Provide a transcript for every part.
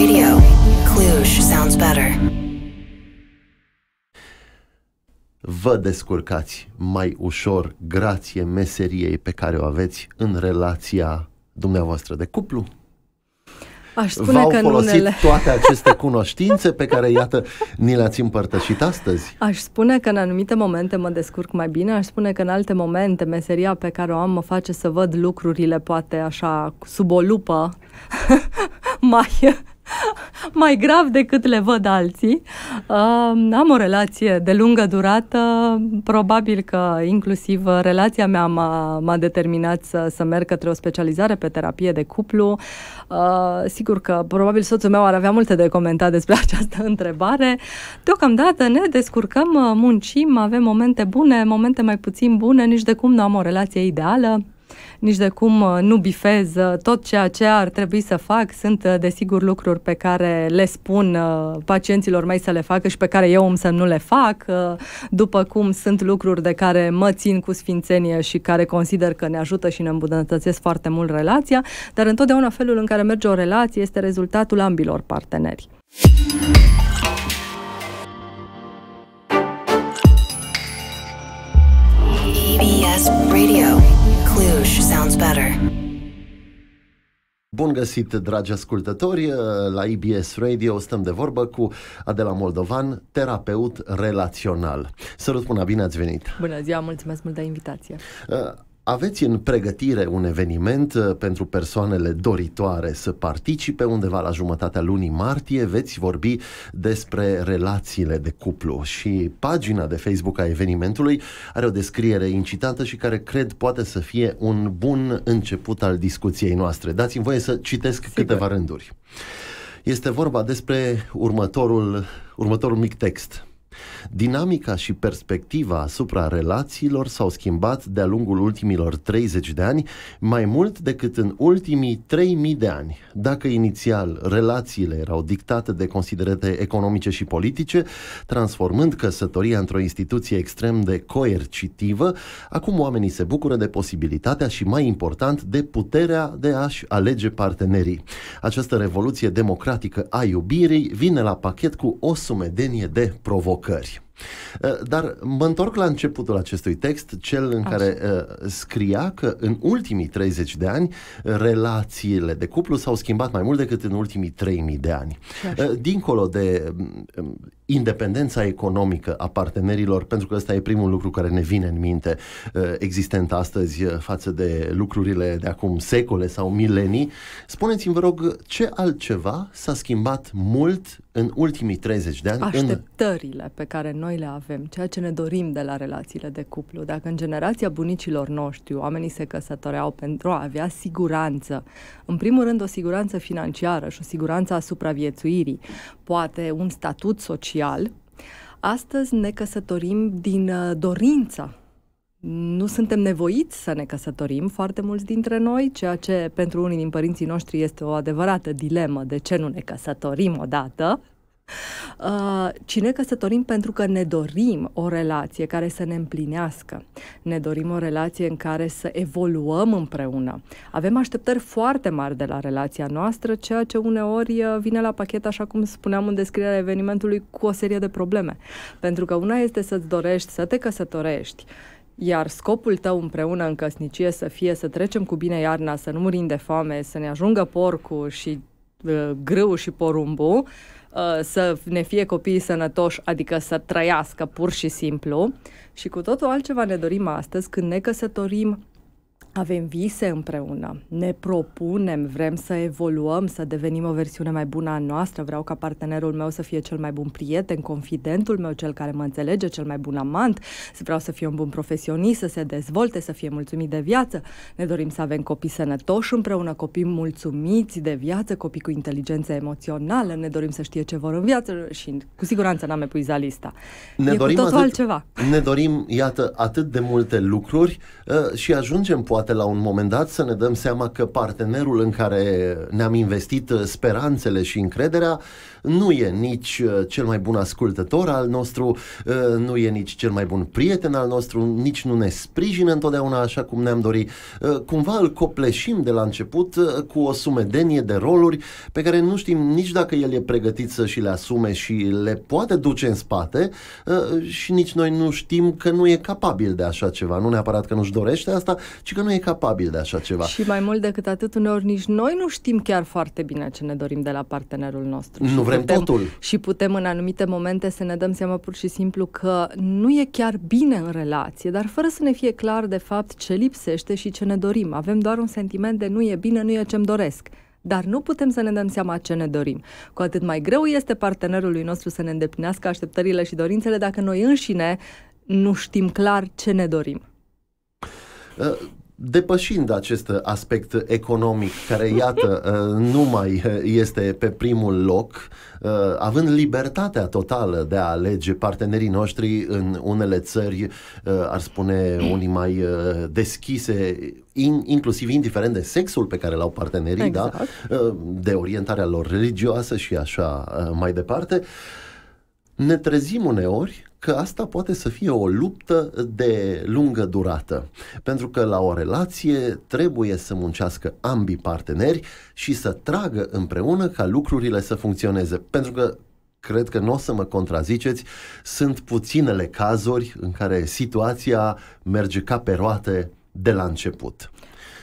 Radio. Cluj sounds better. Vă descurcați mai ușor grație meseriei pe care o aveți în relația dumneavoastră de cuplu? Aș spune V-au că folosit unele... toate aceste cunoștințe pe care, iată, ni le-ați împărtășit astăzi? Aș spune că în anumite momente mă descurc mai bine, aș spune că în alte momente meseria pe care o am mă face să văd lucrurile poate așa sub o lupă mai mai grav decât le văd alții. Uh, am o relație de lungă durată, probabil că inclusiv relația mea m-a, m-a determinat să, să merg către o specializare pe terapie de cuplu. Uh, sigur că probabil soțul meu ar avea multe de comentat despre această întrebare. Deocamdată ne descurcăm, uh, muncim, avem momente bune, momente mai puțin bune, nici de cum nu am o relație ideală nici de cum uh, nu bifez uh, tot ceea ce ar trebui să fac. Sunt, uh, desigur, lucruri pe care le spun pacienților mei să le facă și pe care eu îmi să nu le fac, după cum sunt lucruri de care mă țin cu sfințenie și care consider că ne ajută și ne îmbunătățesc foarte mult relația, dar întotdeauna felul în care merge o relație este rezultatul ambilor parteneri. Radio. English sounds better. Bun găsit, dragi ascultători! Ă, la IBS Radio stăm de vorbă cu Adela Moldovan, terapeut relațional. Sărut, bună, bine ați venit! Bună ziua, mulțumesc mult de invitație! Ă, aveți în pregătire un eveniment uh, pentru persoanele doritoare să participe undeva la jumătatea lunii martie. Veți vorbi despre relațiile de cuplu și pagina de Facebook a evenimentului are o descriere incitantă și care cred poate să fie un bun început al discuției noastre. Dați-mi voie să citesc Sigur. câteva rânduri. Este vorba despre următorul, următorul mic text. Dinamica și perspectiva asupra relațiilor s-au schimbat de-a lungul ultimilor 30 de ani, mai mult decât în ultimii 3000 de ani. Dacă inițial relațiile erau dictate de considerate economice și politice, transformând căsătoria într-o instituție extrem de coercitivă, acum oamenii se bucură de posibilitatea și, mai important, de puterea de a-și alege partenerii. Această revoluție democratică a iubirii vine la pachet cu o sumedenie de provocări provocări. Eh, dar mă întorc la începutul acestui text, cel în Așa. care eh, scria că în ultimii 30 de ani eh, relațiile de cuplu s-au schimbat mai mult decât în ultimii 3000 de ani. Așa. Dincolo de mm, independența economică a partenerilor, pentru că ăsta e primul lucru care ne vine în minte uh, existent astăzi uh, față de lucrurile de acum secole sau milenii. Spuneți-mi, vă rog, ce altceva s-a schimbat mult în ultimii 30 de ani? Așteptările în... pe care noi le avem, ceea ce ne dorim de la relațiile de cuplu. Dacă în generația bunicilor noștri oamenii se căsătoreau pentru a avea siguranță, în primul rând o siguranță financiară și o siguranță a supraviețuirii, poate un statut social social. Astăzi ne căsătorim din uh, dorința nu suntem nevoiți să ne căsătorim, foarte mulți dintre noi, ceea ce pentru unii din părinții noștri este o adevărată dilemă de ce nu ne căsătorim odată, Uh, ci ne căsătorim pentru că ne dorim o relație care să ne împlinească. Ne dorim o relație în care să evoluăm împreună. Avem așteptări foarte mari de la relația noastră, ceea ce uneori uh, vine la pachet, așa cum spuneam în descrierea evenimentului, cu o serie de probleme. Pentru că una este să-ți dorești să te căsătorești iar scopul tău împreună în căsnicie să fie să trecem cu bine iarna, să nu murim de foame, să ne ajungă porcul și uh, grâu și porumbul, Uh, să ne fie copiii sănătoși, adică să trăiască pur și simplu. Și cu totul altceva ne dorim astăzi când ne căsătorim, avem vise împreună, ne propunem, vrem să evoluăm, să devenim o versiune mai bună a noastră, vreau ca partenerul meu să fie cel mai bun prieten, confidentul meu, cel care mă înțelege, cel mai bun amant, vreau să fie un bun profesionist, să se dezvolte, să fie mulțumit de viață, ne dorim să avem copii sănătoși împreună, copii mulțumiți de viață, copii cu inteligență emoțională, ne dorim să știe ce vor în viață și cu siguranță n-am epuizat lista. Ne e dorim cu totul atât, altceva. Ne dorim, iată, atât de multe lucruri uh, și ajungem poate poate la un moment dat să ne dăm seama că partenerul în care ne-am investit uh, speranțele și încrederea nu e nici uh, cel mai bun ascultător al nostru, uh, nu e nici cel mai bun prieten al nostru, nici nu ne sprijină întotdeauna așa cum ne-am dorit. Uh, cumva îl copleșim de la început cu o sumedenie de roluri pe care nu știm nici dacă el e pregătit să și le asume și le poate duce în spate și nici noi nu știm că nu e capabil de așa ceva. Nu neapărat că nu-și dorește asta, ci că nu e capabil de așa ceva. Și mai mult decât atât, uneori nici noi nu știm chiar foarte bine ce ne dorim de la partenerul nostru. Nu vrem putem, totul. Și putem în anumite momente să ne dăm seama pur și simplu că nu e chiar bine în relație, dar fără să ne fie clar de fapt ce lipsește și ce ne dorim. Avem doar un sentiment de nu e bine, nu e ce-mi doresc dar nu putem să ne dăm seama ce ne dorim. Cu atât mai greu este partenerului nostru să ne îndeplinească așteptările și dorințele dacă noi înșine nu știm clar ce ne dorim. Uh, depășind acest aspect economic care, iată, uh, nu mai uh, este pe primul loc, uh, având libertatea totală de a alege partenerii noștri în unele țări, ar spune unii mai deschise, in, inclusiv indiferent de sexul pe care l-au partenerii, da? exact. da? de orientarea lor religioasă și așa mai departe, ne trezim uneori că asta poate să fie o luptă de lungă durată, pentru că la o relație trebuie să muncească ambii parteneri și să tragă împreună ca lucrurile să funcționeze, pentru că cred că nu o să mă contraziceți, sunt puținele cazuri în care situația merge ca pe roate de la început.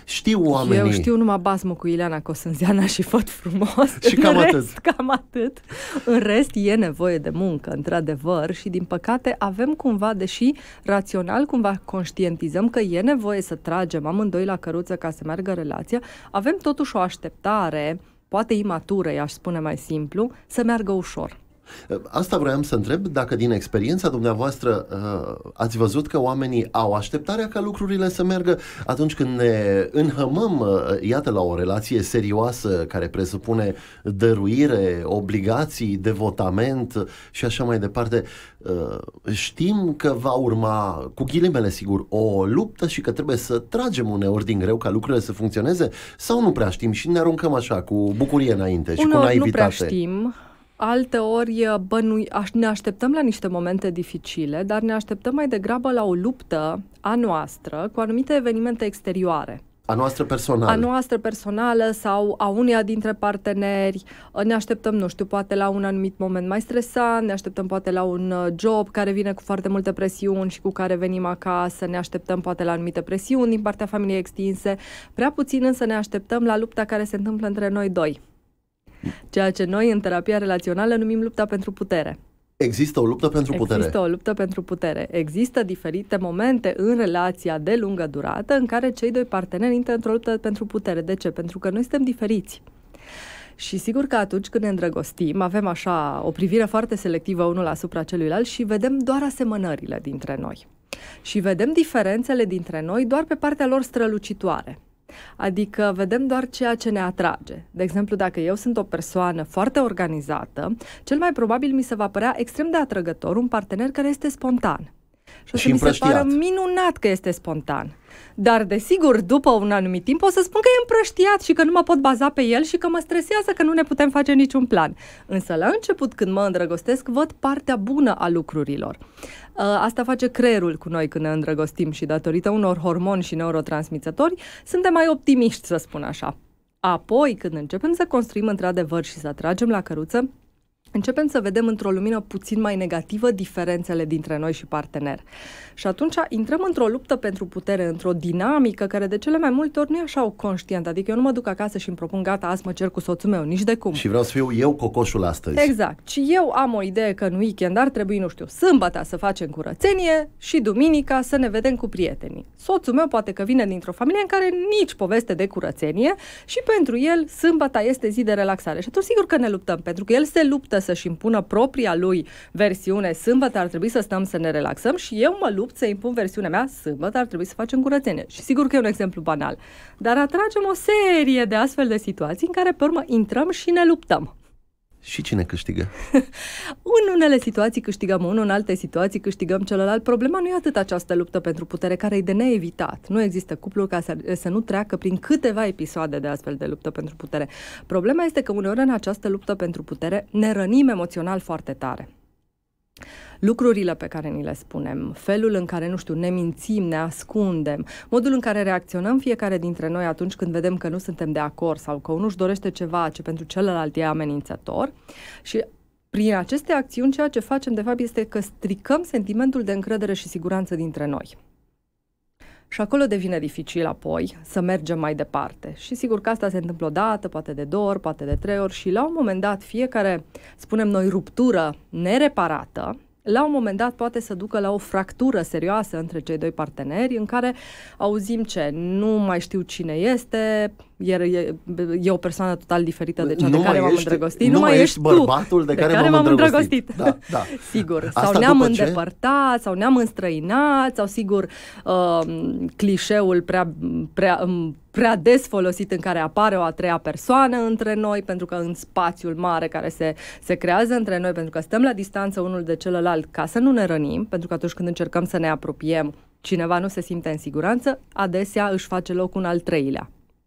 Știu oamenii. Eu știu numai basmă cu Ileana Cosânziana și făt frumos. Și cam în rest, atât. Cam atât. În rest, e nevoie de muncă, într-adevăr, și din păcate avem cumva, deși rațional cumva conștientizăm că e nevoie să tragem amândoi la căruță ca să meargă relația, avem totuși o așteptare poate imatură, i-aș spune mai simplu, să meargă ușor. Asta vreau să întreb dacă din experiența dumneavoastră uh, ați văzut că oamenii au așteptarea ca lucrurile să meargă atunci când ne înhămăm, uh, iată, la o relație serioasă care presupune dăruire, obligații, devotament și așa mai departe. Uh, știm că va urma, cu ghilimele sigur, o luptă și că trebuie să tragem uneori din greu ca lucrurile să funcționeze sau nu prea știm și ne aruncăm așa cu bucurie înainte și Unor cu naivitate? nu prea știm Alte ori uh, bănui, ne așteptăm la niște momente dificile, dar ne așteptăm mai degrabă la o luptă a noastră cu anumite evenimente exterioare. A noastră personală. A noastră personală sau a uneia dintre parteneri. Uh, ne așteptăm, nu știu, poate la un anumit moment mai stresant, ne așteptăm poate la un uh, job care vine cu foarte multe presiuni și cu care venim acasă, ne așteptăm poate la anumite presiuni din partea familiei extinse. Prea puțin însă ne așteptăm la lupta care se întâmplă între noi doi ceea ce noi în terapia relațională numim lupta pentru putere. Există o luptă pentru putere. Există o luptă pentru putere. Există diferite momente în relația de lungă durată în care cei doi parteneri intră într-o luptă pentru putere. De ce? Pentru că noi suntem diferiți. Și sigur că atunci când ne îndrăgostim, avem așa o privire foarte selectivă unul asupra celuilalt și vedem doar asemănările dintre noi. Și vedem diferențele dintre noi doar pe partea lor strălucitoare. Adică vedem doar ceea ce ne atrage. De exemplu, dacă eu sunt o persoană foarte organizată, cel mai probabil mi se va părea extrem de atrăgător un partener care este spontan. Și o să și mi se pară minunat că este spontan. Dar, desigur, după un anumit timp o să spun că e împrăștiat și că nu mă pot baza pe el și că mă stresează că nu ne putem face niciun plan. Însă, la început, când mă îndrăgostesc, văd partea bună a lucrurilor. Uh, asta face creierul cu noi când ne îndrăgostim și datorită unor hormoni și neurotransmițători suntem mai optimiști, să spun așa. Apoi, când începem să construim într-adevăr și să tragem la căruță, începem să vedem într-o lumină puțin mai negativă diferențele dintre noi și partener. Și atunci intrăm într-o luptă pentru putere, într-o dinamică care de cele mai multe ori nu e așa o conștientă. Adică eu nu mă duc acasă și îmi propun gata, azi mă cer cu soțul meu, nici de cum. Și vreau să fiu eu cocoșul astăzi. Exact. Și eu am o idee că în weekend ar trebui, nu știu, sâmbătă să facem curățenie și duminica să ne vedem cu prietenii. Soțul meu poate că vine dintr-o familie în care nici poveste de curățenie și pentru el sâmbata este zi de relaxare. Și atunci sigur că ne luptăm, pentru că el se luptă să-și impună propria lui versiune sâmbătă ar trebui să stăm să ne relaxăm și eu mă lupt să impun versiunea mea sâmbătă ar trebui să facem curățenie. Și sigur că e un exemplu banal, dar atragem o serie de astfel de situații în care pe urmă intrăm și ne luptăm. Și cine câștigă? în unele situații câștigăm unul, în alte situații câștigăm celălalt. Problema nu e atât această luptă pentru putere, care e de neevitat. Nu există cuplu ca să, să nu treacă prin câteva episoade de astfel de luptă pentru putere. Problema este că uneori în această luptă pentru putere ne rănim emoțional foarte tare lucrurile pe care ni le spunem, felul în care, nu știu, ne mințim, ne ascundem, modul în care reacționăm fiecare dintre noi atunci când vedem că nu suntem de acord sau că unul își dorește ceva ce pentru celălalt e amenințător și prin aceste acțiuni, ceea ce facem, de fapt, este că stricăm sentimentul de încredere și siguranță dintre noi. Și acolo devine dificil apoi să mergem mai departe. Și sigur că asta se întâmplă o dată, poate de două ori, poate de trei ori și la un moment dat fiecare, spunem noi, ruptură nereparată, la un moment dat poate să ducă la o fractură serioasă între cei doi parteneri în care auzim ce nu mai știu cine este, iar e, e o persoană total diferită de cea nu de care m-am ești, îndrăgostit. Nu, nu mai ești bărbatul de, care care m-am îndrăgostit. îndrăgostit. Da, da. sigur. Asta sau ne-am ce? îndepărtat, sau ne-am înstrăinat, sau sigur uh, clișeul prea, prea, um, prea des folosit în care apare o a treia persoană între noi, pentru că în spațiul mare care se, se creează între noi, pentru că stăm la distanță unul de celălalt ca să nu ne rănim, pentru că atunci când încercăm să ne apropiem, cineva nu se simte în siguranță, adesea își face loc un al treilea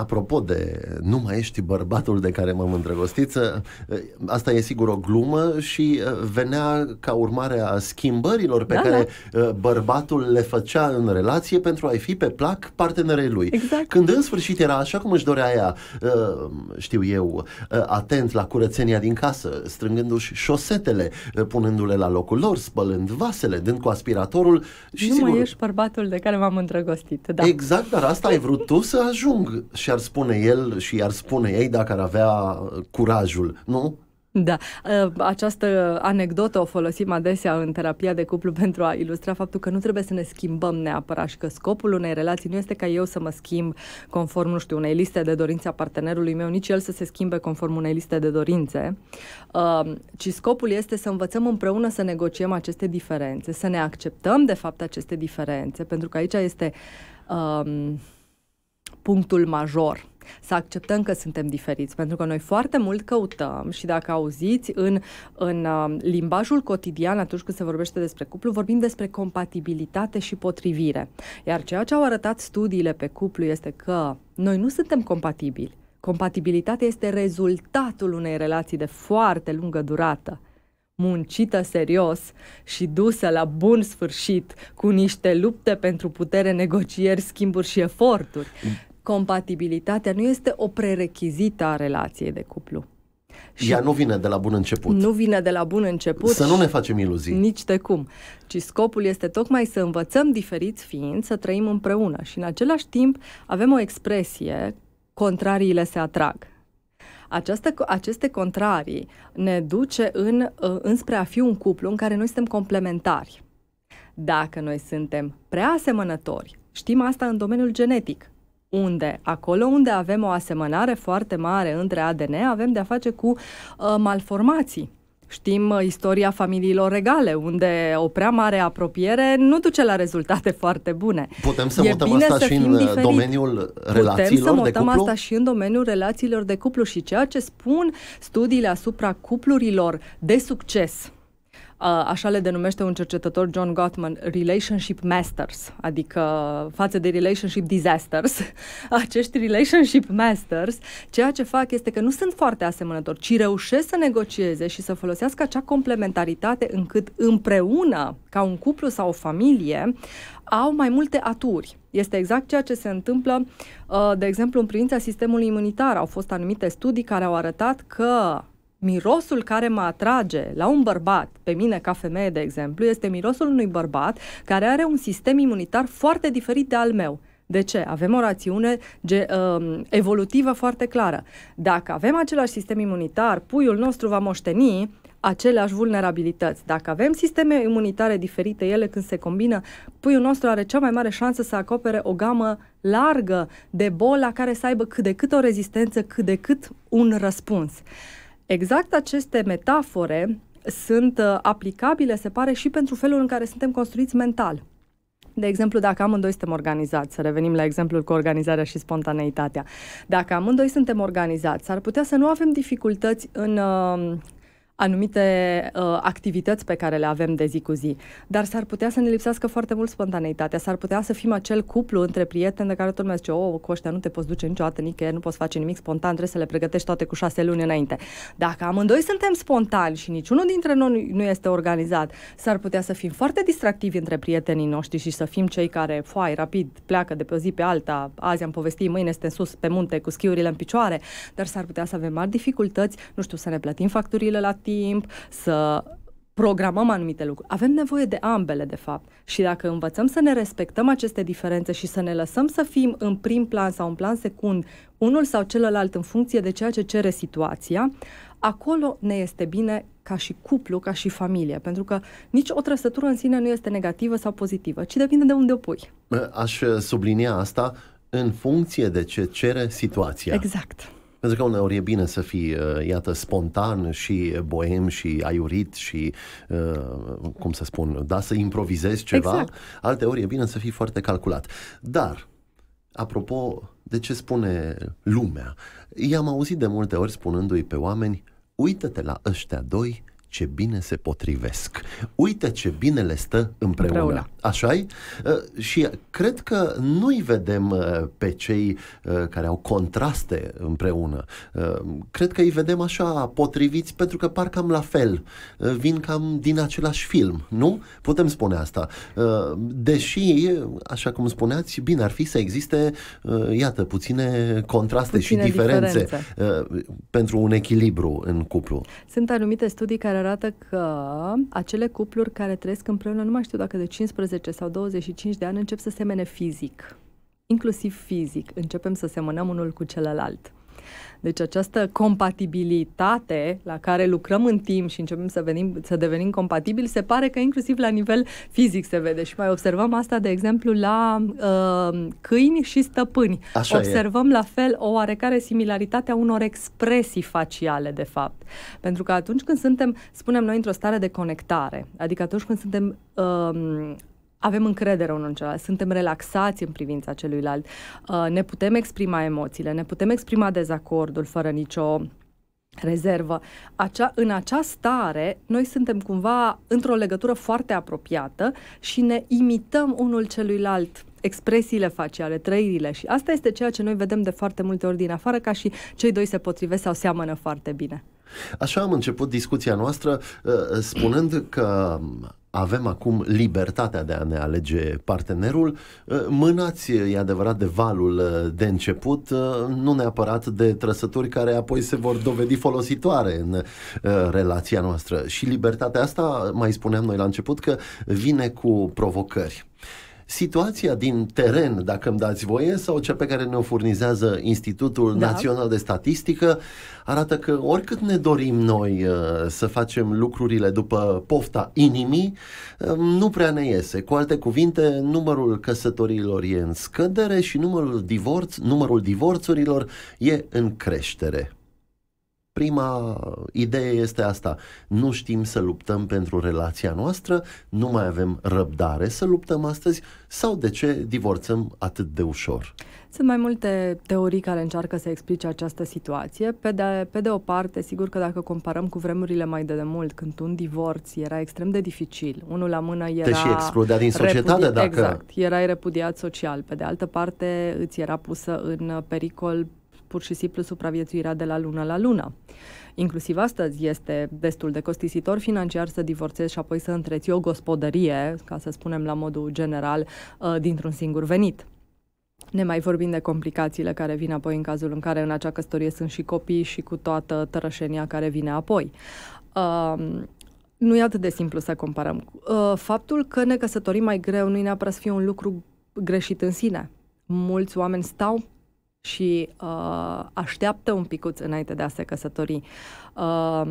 Apropo de nu mai ești bărbatul de care m-am îndrăgostit, eh, asta e sigur o glumă și eh, venea ca urmare a schimbărilor pe da, care da. Eh, bărbatul le făcea în relație pentru a-i fi pe plac partenerei lui. Exact. Când în sfârșit era așa cum își dorea ea, știu eu, atent la curățenia din casă, strângându-și șosetele, punându-le la locul lor, spălând vasele, dând cu aspiratorul și nu sigur... mai ești bărbatul de care m-am îndrăgostit, da. Exact, dar asta ai vrut tu să ajung și și ar spune el și ar spune ei dacă ar avea uh, curajul, nu? Da, uh, această anecdotă o folosim adesea în terapia de cuplu pentru a ilustra faptul că nu trebuie să ne schimbăm neapărat și că scopul unei relații nu este ca eu să mă schimb conform, nu știu, unei liste de dorințe a partenerului meu, nici el să se schimbe conform unei liste de dorințe, uh, ci scopul este să învățăm împreună să negociem aceste diferențe, să ne acceptăm de fapt aceste diferențe, pentru că aici este... Um, punctul major să acceptăm că suntem diferiți, pentru că noi foarte mult căutăm și dacă auziți în, în um, limbajul cotidian atunci când se vorbește despre cuplu, vorbim despre compatibilitate și potrivire. Iar ceea ce au arătat studiile pe cuplu este că noi nu suntem compatibili. Compatibilitatea este rezultatul unei relații de foarte lungă durată muncită serios și dusă la bun sfârșit cu niște lupte pentru putere, negocieri, schimburi și eforturi. Compatibilitatea nu este o prerechizită a relației de cuplu. Și Ea nu vine de la bun început. Nu vine de la bun început. Să nu ne facem iluzii. Nici de cum. Ci scopul este tocmai să învățăm diferiți ființi să trăim împreună. Și în același timp avem o expresie, contrariile se atrag. Această, aceste contrarii ne duce în, ă, înspre a fi un cuplu în care noi suntem complementari. Dacă noi suntem prea asemănători, știm asta în domeniul genetic, unde, acolo unde avem o asemănare foarte mare între ADN, avem de-a face cu uh, malformații Știm uh, istoria familiilor regale, unde o prea mare apropiere nu duce la rezultate foarte bune. Putem să e mutăm asta să și în uh, diferit. domeniul relațiilor Putem să mutăm cuplu? asta și în domeniul relațiilor de cuplu și ceea ce spun studiile asupra cuplurilor de succes Uh, așa le denumește un cercetător John Gottman, relationship masters, adică față de relationship disasters, acești relationship masters, ceea ce fac este că nu sunt foarte asemănători, ci reușesc să negocieze și să folosească acea complementaritate încât împreună, ca un cuplu sau o familie, au mai multe aturi. Este exact ceea ce se întâmplă, uh, de exemplu, în privința sistemului imunitar. Au fost anumite studii care au arătat că mirosul care mă atrage la un bărbat, pe mine ca femeie, de exemplu, este mirosul unui bărbat care are un sistem imunitar foarte diferit de al meu. De ce? Avem o rațiune ge, um, evolutivă foarte clară. Dacă avem același sistem imunitar, puiul nostru va moșteni aceleași vulnerabilități. Dacă avem sisteme imunitare diferite, ele când se combină, puiul nostru are cea mai mare șansă să acopere o gamă largă de boli la care să aibă cât de cât o rezistență, cât de cât un răspuns. Uh, Exact aceste metafore sunt uh, aplicabile, se pare, și pentru felul în care suntem construiți mental. De exemplu, dacă amândoi suntem organizați, să revenim la exemplul cu organizarea și spontaneitatea. Dacă amândoi suntem organizați, ar putea să nu avem dificultăți în uh, anumite uh, activități pe care le avem de zi cu zi. Dar s-ar putea să ne lipsească foarte mult spontaneitatea, s-ar putea să fim acel cuplu între prieteni de care toată lumea zice, o, oh, cu ăștia nu te poți duce niciodată nicăieri, nu poți face nimic spontan, trebuie să le pregătești toate cu șase luni înainte. Dacă amândoi suntem spontani și niciunul dintre noi nu este organizat, s-ar putea să fim foarte distractivi între prietenii noștri și să fim cei care, foai, rapid, pleacă de pe o zi pe alta, azi am povestit, mâine este sus pe munte cu schiurile în picioare, dar s-ar putea să avem mari dificultăți, nu știu, să ne plătim facturile la timp, timp, să programăm anumite lucruri. Avem nevoie de ambele, de fapt. Și dacă învățăm să ne respectăm aceste diferențe și să ne lăsăm să fim în prim plan sau în plan secund, unul sau celălalt în funcție de ceea ce cere situația, acolo ne este bine ca și cuplu, ca și familie, pentru că nici o trăsătură în sine nu este negativă sau pozitivă, ci depinde de unde o pui. Aș sublinia asta în funcție de ce cere situația. Exact. Pentru că uneori e bine să fii, uh, iată, spontan și boem și aiurit și, uh, cum să spun, da, să improvizezi ceva. Exact. Alteori e bine să fii foarte calculat. Dar, apropo de ce spune lumea, i-am auzit de multe ori spunându-i pe oameni, uită-te la ăștia doi ce bine se potrivesc. Uite ce bine le stă împreună. împreună. așa e? Uh, și cred că nu-i vedem uh, pe cei uh, care au contraste împreună. Cred că îi vedem așa potriviți pentru că par cam la fel. Vin cam din același film, nu? Putem spune asta. Deși, așa cum spuneați, bine ar fi să existe, iată, puține contraste puține și diferențe, diferențe pentru un echilibru în cuplu. Sunt anumite studii care arată că acele cupluri care trăiesc împreună, nu mai știu dacă de 15 sau 25 de ani, încep să semene fizic. Inclusiv fizic, începem să semănăm unul cu celălalt. Deci această compatibilitate la care lucrăm în timp și începem să, venim, să devenim compatibili, se pare că inclusiv la nivel fizic se vede și mai observăm asta, de exemplu, la uh, câini și stăpâni. Așa observăm e. la fel o oarecare similaritate a unor expresii faciale, de fapt. Pentru că atunci când suntem, spunem noi, într-o stare de conectare, adică atunci când suntem um, avem încredere unul în celălalt, suntem relaxați în privința celuilalt, uh, ne putem exprima emoțiile, ne putem exprima dezacordul fără nicio rezervă. Acea, în acea stare, noi suntem cumva într-o legătură foarte apropiată și ne imităm unul celuilalt expresiile faciale, trăirile și asta este ceea ce noi vedem de foarte multe ori din afară ca și cei doi se potrivesc sau seamănă foarte bine. Așa am început discuția noastră uh, spunând că um, avem acum libertatea de a ne alege partenerul, eh, mânați, e adevărat, de valul eh, de început, eh, nu neapărat de trăsături care apoi se vor dovedi folositoare în relația noastră. Și libertatea asta, mai spuneam noi la început, că vine cu provocări situația din teren, dacă îmi dați voie, sau cea pe care ne-o furnizează Institutul da. Național de Statistică, arată că oricât ne dorim noi uh, să facem lucrurile după pofta inimii, uh, nu prea ne iese. Cu alte cuvinte, numărul căsătorilor e în scădere și numărul, divorț, numărul divorțurilor e în creștere prima idee este asta. Nu știm să luptăm pentru relația noastră, nu mai avem răbdare să luptăm astăzi sau de ce divorțăm atât de ușor? Sunt mai multe teorii care încearcă să explice această situație. Pe de, pe de o parte, sigur că dacă comparăm cu vremurile mai de demult, când un divorț era extrem de dificil, unul la mână era... Te și excludea din societate repudi- dacă... Exact, erai repudiat social. Pe de altă parte, îți era pusă în pericol pur și simplu supraviețuirea de la lună la lună. Inclusiv astăzi este destul de costisitor financiar să divorțezi și apoi să întreții o gospodărie, ca să spunem la modul general, uh, dintr-un singur venit. Ne mai vorbim de complicațiile care vin apoi în cazul în care în acea căsătorie sunt și copii și cu toată tărășenia care vine apoi. Uh, nu e atât de simplu să comparăm. Uh, faptul că ne căsătorim mai greu nu e neapărat să fie un lucru greșit în sine. Mulți oameni stau și uh, așteaptă un picuț înainte de a se căsători. Uh,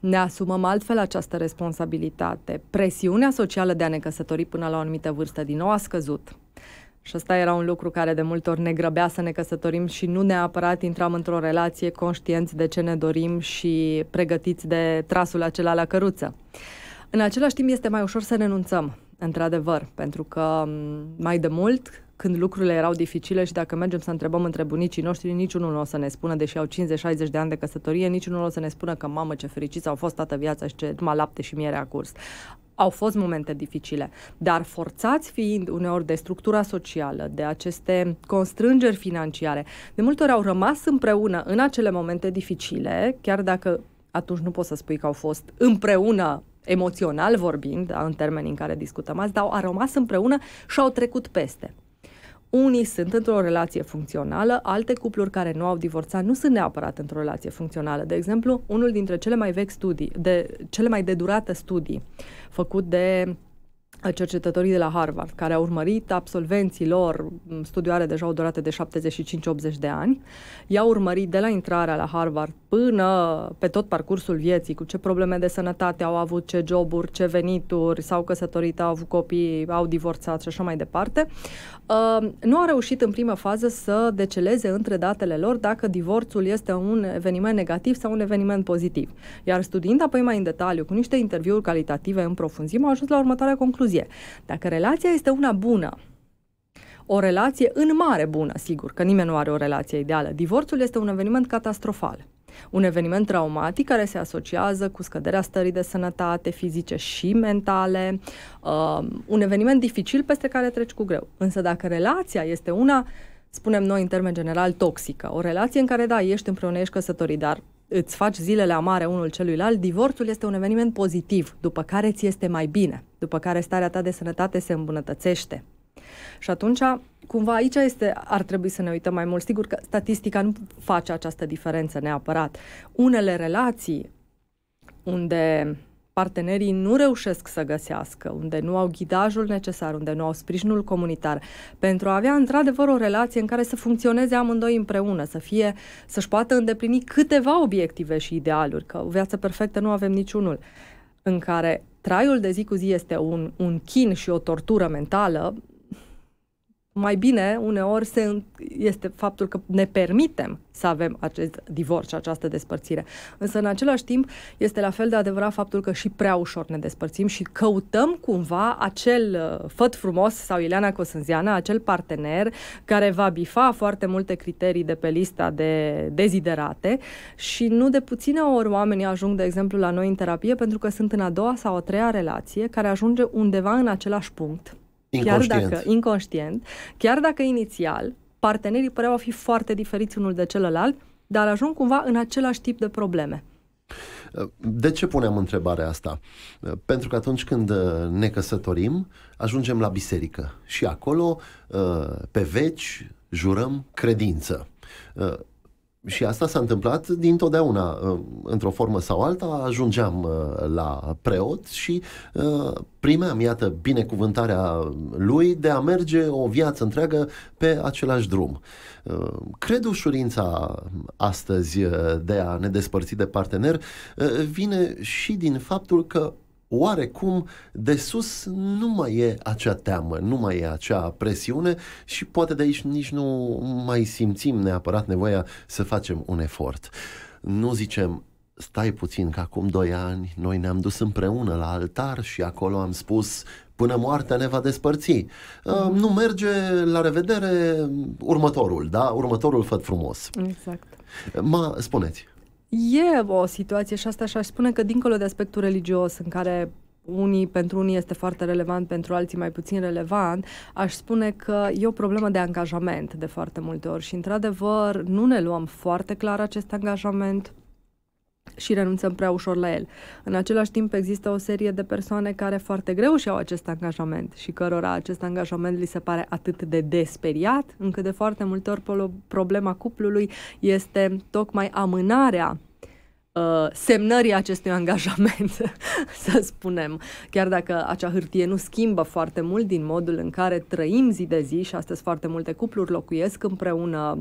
ne asumăm altfel această responsabilitate. Presiunea socială de a ne căsători până la o anumită vârstă din nou a scăzut. Și asta era un lucru care de multe ori ne grăbea să ne căsătorim și nu neapărat intram într-o relație conștienți de ce ne dorim și pregătiți de trasul acela la căruță. În același timp este mai ușor să renunțăm, într-adevăr, pentru că um, mai de mult când lucrurile erau dificile și dacă mergem să întrebăm între bunicii noștri, niciunul nu o să ne spună, deși au 50-60 de ani de căsătorie, niciunul nu o să ne spună că mamă ce fericiți au fost toată viața și ce numai lapte și miere a curs au fost momente dificile, dar forțați fiind uneori de structura socială, de aceste constrângeri financiare, de multe ori au rămas împreună în acele momente dificile, chiar dacă atunci nu poți să spui că au fost împreună emoțional vorbind, în termeni în care discutăm azi, dar au rămas împreună și au trecut peste. Unii sunt într-o relație funcțională, alte cupluri care nu au divorțat nu sunt neapărat într-o relație funcțională. De exemplu, unul dintre cele mai vechi studii, de cele mai de durată studii, făcut de cercetătorii de la Harvard, care au urmărit absolvenții lor, studioare deja o durată de 75-80 de ani, i-au urmărit de la intrarea la Harvard până pe tot parcursul vieții, cu ce probleme de sănătate au avut, ce joburi, ce venituri, s-au căsătorit, au avut copii, au divorțat și așa mai departe, uh, nu a reușit în prima fază să deceleze între datele lor dacă divorțul este un eveniment negativ sau un eveniment pozitiv. Iar studiind apoi mai în detaliu, cu niște interviuri calitative în profunzime, au ajuns la următoarea concluzie concluzie, dacă relația este una bună, o relație în mare bună, sigur, că nimeni nu are o relație ideală, divorțul este un eveniment catastrofal. Un eveniment traumatic care se asociază cu scăderea stării de sănătate fizice și mentale, uh, un eveniment dificil peste care treci cu greu. Însă dacă relația este una, spunem noi în termen general, toxică, o relație în care, da, ești împreună, ești căsătorit, dar îți faci zilele amare unul celuilalt, divorțul este un eveniment pozitiv, după care ți este mai bine, după care starea ta de sănătate se îmbunătățește. Și atunci, cumva aici este, ar trebui să ne uităm mai mult. Sigur că statistica nu face această diferență neapărat. Unele relații unde partenerii nu reușesc să găsească, unde nu au ghidajul necesar, unde nu au sprijinul comunitar, pentru a avea într-adevăr o relație în care să funcționeze amândoi împreună, să fie, să-și poată îndeplini câteva obiective și idealuri, că o viață perfectă nu avem niciunul, în care traiul de zi cu zi este un, un chin și o tortură mentală, mai bine uneori se, este faptul că ne permitem să avem acest divorț și această despărțire. Însă, în același timp, este la fel de adevărat faptul că și prea ușor ne despărțim și căutăm cumva acel uh, făt frumos sau Ileana Cosânziana, acel partener care va bifa foarte multe criterii de pe lista de deziderate și nu de puține ori oamenii ajung, de exemplu, la noi în terapie pentru că sunt în a doua sau a treia relație care ajunge undeva în același punct Inconștient. Chiar dacă, inconștient, chiar dacă inițial partenerii păreau a fi foarte diferiți unul de celălalt, dar ajung cumva în același tip de probleme. De ce punem întrebarea asta? Pentru că atunci când uh, ne căsătorim, ajungem la biserică și acolo, uh, pe veci, jurăm credință. Uh, și asta s-a întâmplat dintotdeauna. Într-o formă sau alta ajungeam uh, la preot și uh, primeam, iată, binecuvântarea lui de a merge o viață întreagă pe același drum. Uh, cred ușurința astăzi de a ne despărți de partener vine și din faptul că oarecum de sus nu mai e acea teamă, nu mai e acea presiune și poate de aici nici nu mai simțim neapărat nevoia să facem un efort. Nu zicem, stai puțin că acum doi ani noi ne-am dus împreună la altar și acolo am spus până moartea ne va despărți. Uh, nu merge, la revedere, următorul, da? Următorul făt frumos. Exact. Ma, spuneți. E o situație și asta și-aș spune că dincolo de aspectul religios în care unii, pentru unii este foarte relevant, pentru alții mai puțin relevant, aș spune că e o problemă de angajament de foarte multe ori și, într-adevăr, nu ne luăm foarte clar acest angajament și renunțăm prea ușor la el. În același timp există o serie de persoane care foarte greu și-au acest angajament și cărora acest angajament li se pare atât de desperiat, încât de foarte multe ori problema cuplului este tocmai amânarea uh, semnării acestui angajament, să spunem. Chiar dacă acea hârtie nu schimbă foarte mult din modul în care trăim zi de zi și astăzi foarte multe cupluri locuiesc împreună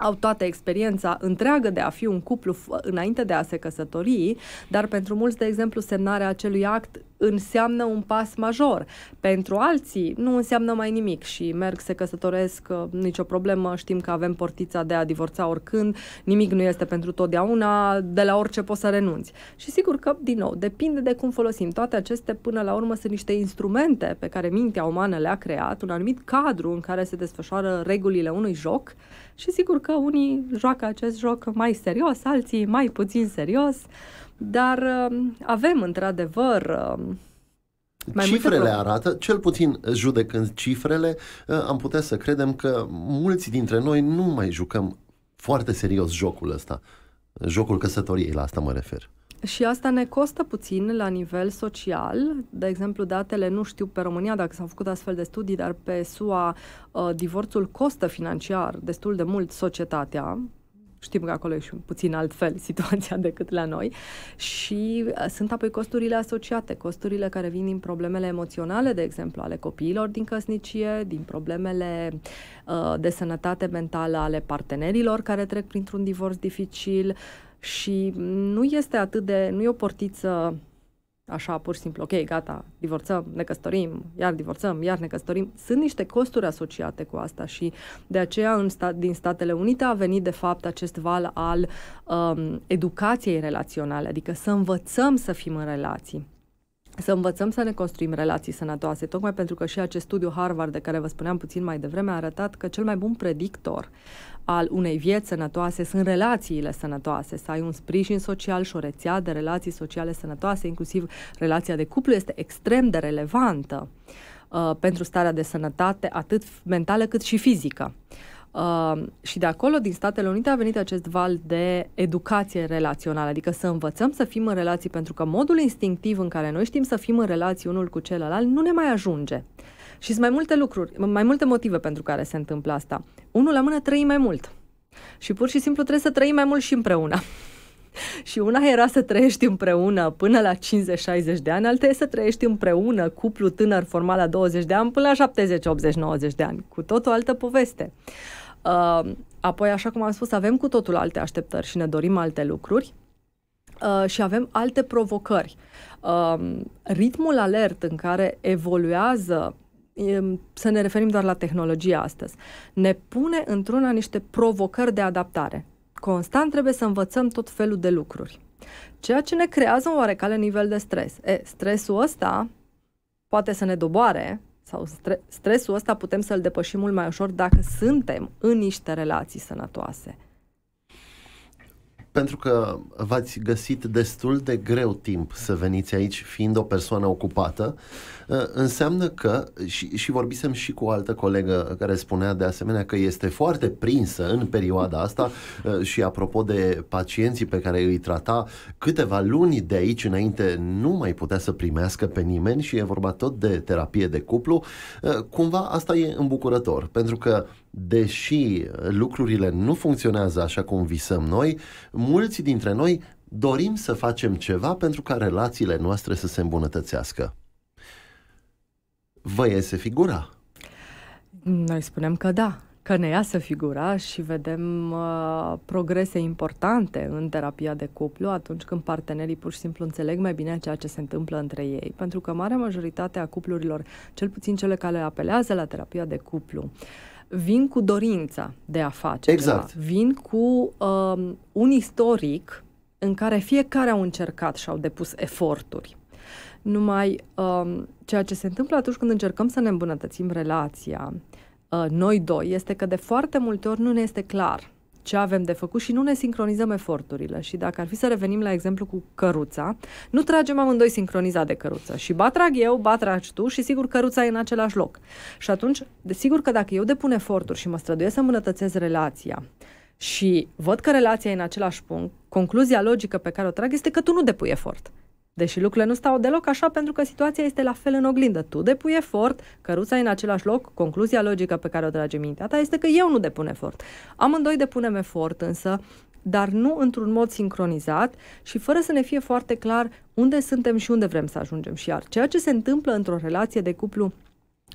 au toată experiența întreagă de a fi un cuplu înainte de a se căsători, dar pentru mulți, de exemplu, semnarea acelui act înseamnă un pas major. Pentru alții nu înseamnă mai nimic și merg, se căsătoresc, uh, nicio problemă, știm că avem portița de a divorța oricând, nimic nu este pentru totdeauna, de la orice poți să renunți. Și sigur că, din nou, depinde de cum folosim. Toate aceste, până la urmă, sunt niște instrumente pe care mintea umană le-a creat, un anumit cadru în care se desfășoară regulile unui joc și sigur că unii joacă acest joc mai serios, alții mai puțin serios. Dar um, avem, într-adevăr, um, mai cifrele arată, cel puțin judecând cifrele, uh, am putea să credem că mulți dintre noi nu mai jucăm foarte serios jocul ăsta. Jocul căsătoriei, la asta mă refer. Și asta ne costă puțin la nivel social. De exemplu, datele, nu știu pe România dacă s-au făcut astfel de studii, dar pe SUA uh, divorțul costă financiar destul de mult societatea, Știm că acolo e și puțin altfel situația decât la noi. Și uh, sunt apoi costurile asociate, costurile care vin din problemele emoționale, de exemplu, ale copiilor din căsnicie, din problemele uh, de sănătate mentală ale partenerilor care trec printr-un divorț dificil și nu este atât de, nu e o portiță așa pur și simplu, ok, gata, divorțăm, ne căsătorim, iar divorțăm, iar ne căsătorim. Sunt niște costuri asociate cu asta și de aceea în sta- din Statele Unite a venit de fapt acest val al um, educației relaționale, adică să învățăm să fim în relații să învățăm să ne construim relații sănătoase, tocmai pentru că și acest studiu Harvard de care vă spuneam puțin mai devreme a arătat că cel mai bun predictor al unei vieți sănătoase sunt relațiile sănătoase, să ai un sprijin social și o rețea de relații sociale sănătoase, inclusiv relația de cuplu este extrem de relevantă uh, pentru starea de sănătate, atât mentală cât și fizică. Uh, Uh, și de acolo, din Statele Unite, a venit acest val de educație relațională, adică să învățăm să fim în relații, pentru că modul instinctiv în care noi știm să fim în relații unul cu celălalt nu ne mai ajunge. Și sunt mai multe lucruri, mai multe motive pentru care se întâmplă asta. Unul la mână trăi mai mult. Și pur și simplu trebuie să trăim mai mult și împreună. și una era să trăiești împreună până la 50-60 de ani, alta e să trăiești împreună, cuplu tânăr format la 20 de ani, până la 70-80-90 de ani, cu tot o altă poveste. Ehm, apoi, așa cum am spus, avem cu totul alte așteptări și ne dorim alte lucruri ehm, și avem alte provocări. Ehm, ritmul alert în care evoluează să ne referim doar la tehnologie astăzi, ne pune într-una niște provocări de adaptare. Constant trebuie să învățăm tot felul de lucruri, ceea ce ne creează un oarecare nivel de stres. E, stresul ăsta poate să ne doboare, sau stre- stresul ăsta putem să-l depășim mult mai ușor dacă suntem în niște relații sănătoase pentru că v-ați găsit destul de greu timp să veniți aici, fiind o persoană ocupată, ă, înseamnă că, și, și vorbisem și cu o altă colegă care spunea de asemenea că este foarte prinsă în perioada asta ă, și apropo de pacienții pe care îi trata, câteva luni de aici înainte nu mai putea să primească pe nimeni și e vorba tot de terapie de cuplu, ă, cumva asta e îmbucurător, pentru că deși lucrurile nu funcționează așa cum visăm noi, mulți dintre noi dorim să facem ceva pentru ca relațiile noastre să se îmbunătățească. Vă iese figura? Noi spunem că da, că ne iasă figura și vedem uh, progrese importante în terapia de cuplu atunci când partenerii pur și simplu înțeleg mai bine ceea ce se întâmplă între ei. Pentru că marea majoritate a cuplurilor, cel puțin cele care apelează la terapia de cuplu, uh, vin cu dorința de a face exact. ceva. Vin cu um, un istoric în care fiecare au încercat și au depus eforturi. Numai um, ceea ce se întâmplă atunci când încercăm să ne îmbunătățim relația, uh, noi doi, este că de foarte multe ori nu ne este clar ce avem de făcut și nu ne sincronizăm eforturile. Și dacă ar fi să revenim la exemplu cu căruța, nu tragem amândoi sincronizat de căruță. Și ba trag eu, ba tragi tu și sigur căruța e în același loc. Și atunci, desigur că dacă eu depun eforturi și mă străduiesc să îmbunătățesc relația, și văd că relația e în același punct, concluzia logică pe care o trag este că tu nu depui efort. Deși lucrurile nu stau deloc așa pentru că situația este la fel în oglindă. Tu depui efort, căruța e în același loc, concluzia logică pe care o trage mintea ta este că eu nu depun efort. Amândoi depunem efort, însă dar nu într-un mod sincronizat și fără să ne fie foarte clar unde suntem și unde vrem să ajungem. Și iar ceea ce se întâmplă într-o relație de cuplu,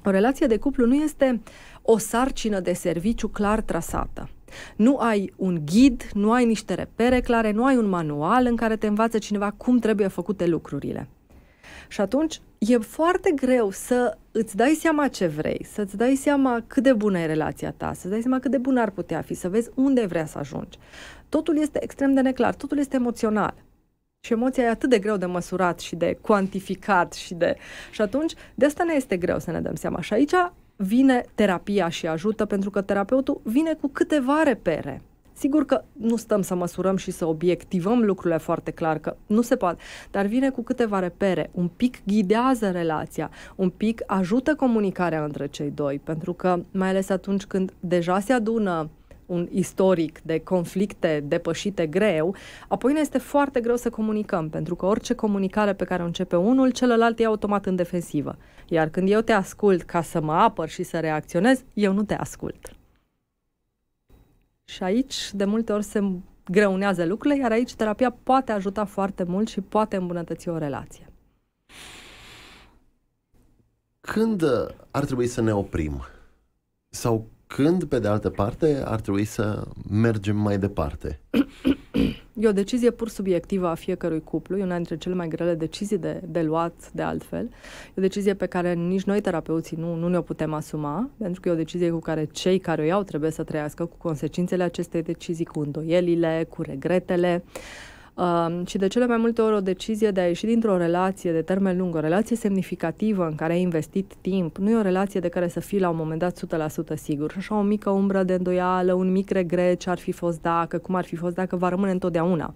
o relație de cuplu nu este o sarcină de serviciu clar trasată. Nu ai un ghid, nu ai niște repere clare, nu ai un manual în care te învață cineva cum trebuie făcute lucrurile. Și atunci e foarte greu să îți dai seama ce vrei, să îți dai seama cât de bună e relația ta, să îți dai seama cât de bună ar putea fi, să vezi unde vrea să ajungi. Totul este extrem de neclar, totul este emoțional. Și emoția e atât de greu de măsurat și de cuantificat și de... Și atunci, de asta ne este greu să ne dăm seama. Și aici vine terapia și ajută pentru că terapeutul vine cu câteva repere. Sigur că nu stăm să măsurăm și să obiectivăm lucrurile foarte clar, că nu se poate, dar vine cu câteva repere, un pic ghidează relația, un pic ajută comunicarea între cei doi, pentru că mai ales atunci când deja se adună uh, un istoric de conflicte depășite greu, apoi ne este foarte greu să comunicăm, pentru că orice comunicare pe care o începe unul, celălalt e automat în defensivă. Iar când eu te ascult ca să mă apăr și să reacționez, eu nu te ascult. Și aici, de multe ori, se greunează lucrurile, iar aici terapia poate ajuta foarte mult și poate îmbunătăți o relație. Când uh, ar trebui să ne oprim? Sau când, pe de altă parte, ar trebui să mergem mai departe? E o decizie pur subiectivă a fiecărui cuplu, e una dintre cele mai grele decizii de, de luat, de altfel. E o decizie pe care nici noi, terapeuții, nu, nu ne-o putem asuma, pentru că e o decizie cu care cei care o iau trebuie să trăiască cu consecințele acestei decizii, cu îndoielile, cu regretele. Uh, Uh, și de cele mai multe ori o decizie de a ieși dintr-o relație de termen lung, o relație semnificativă în care ai investit timp, nu e o relație de care să fii la un moment dat 100% sigur. Și așa o mică umbră de îndoială, un mic regret ce ar fi fost dacă, cum ar fi fost dacă, va rămâne întotdeauna.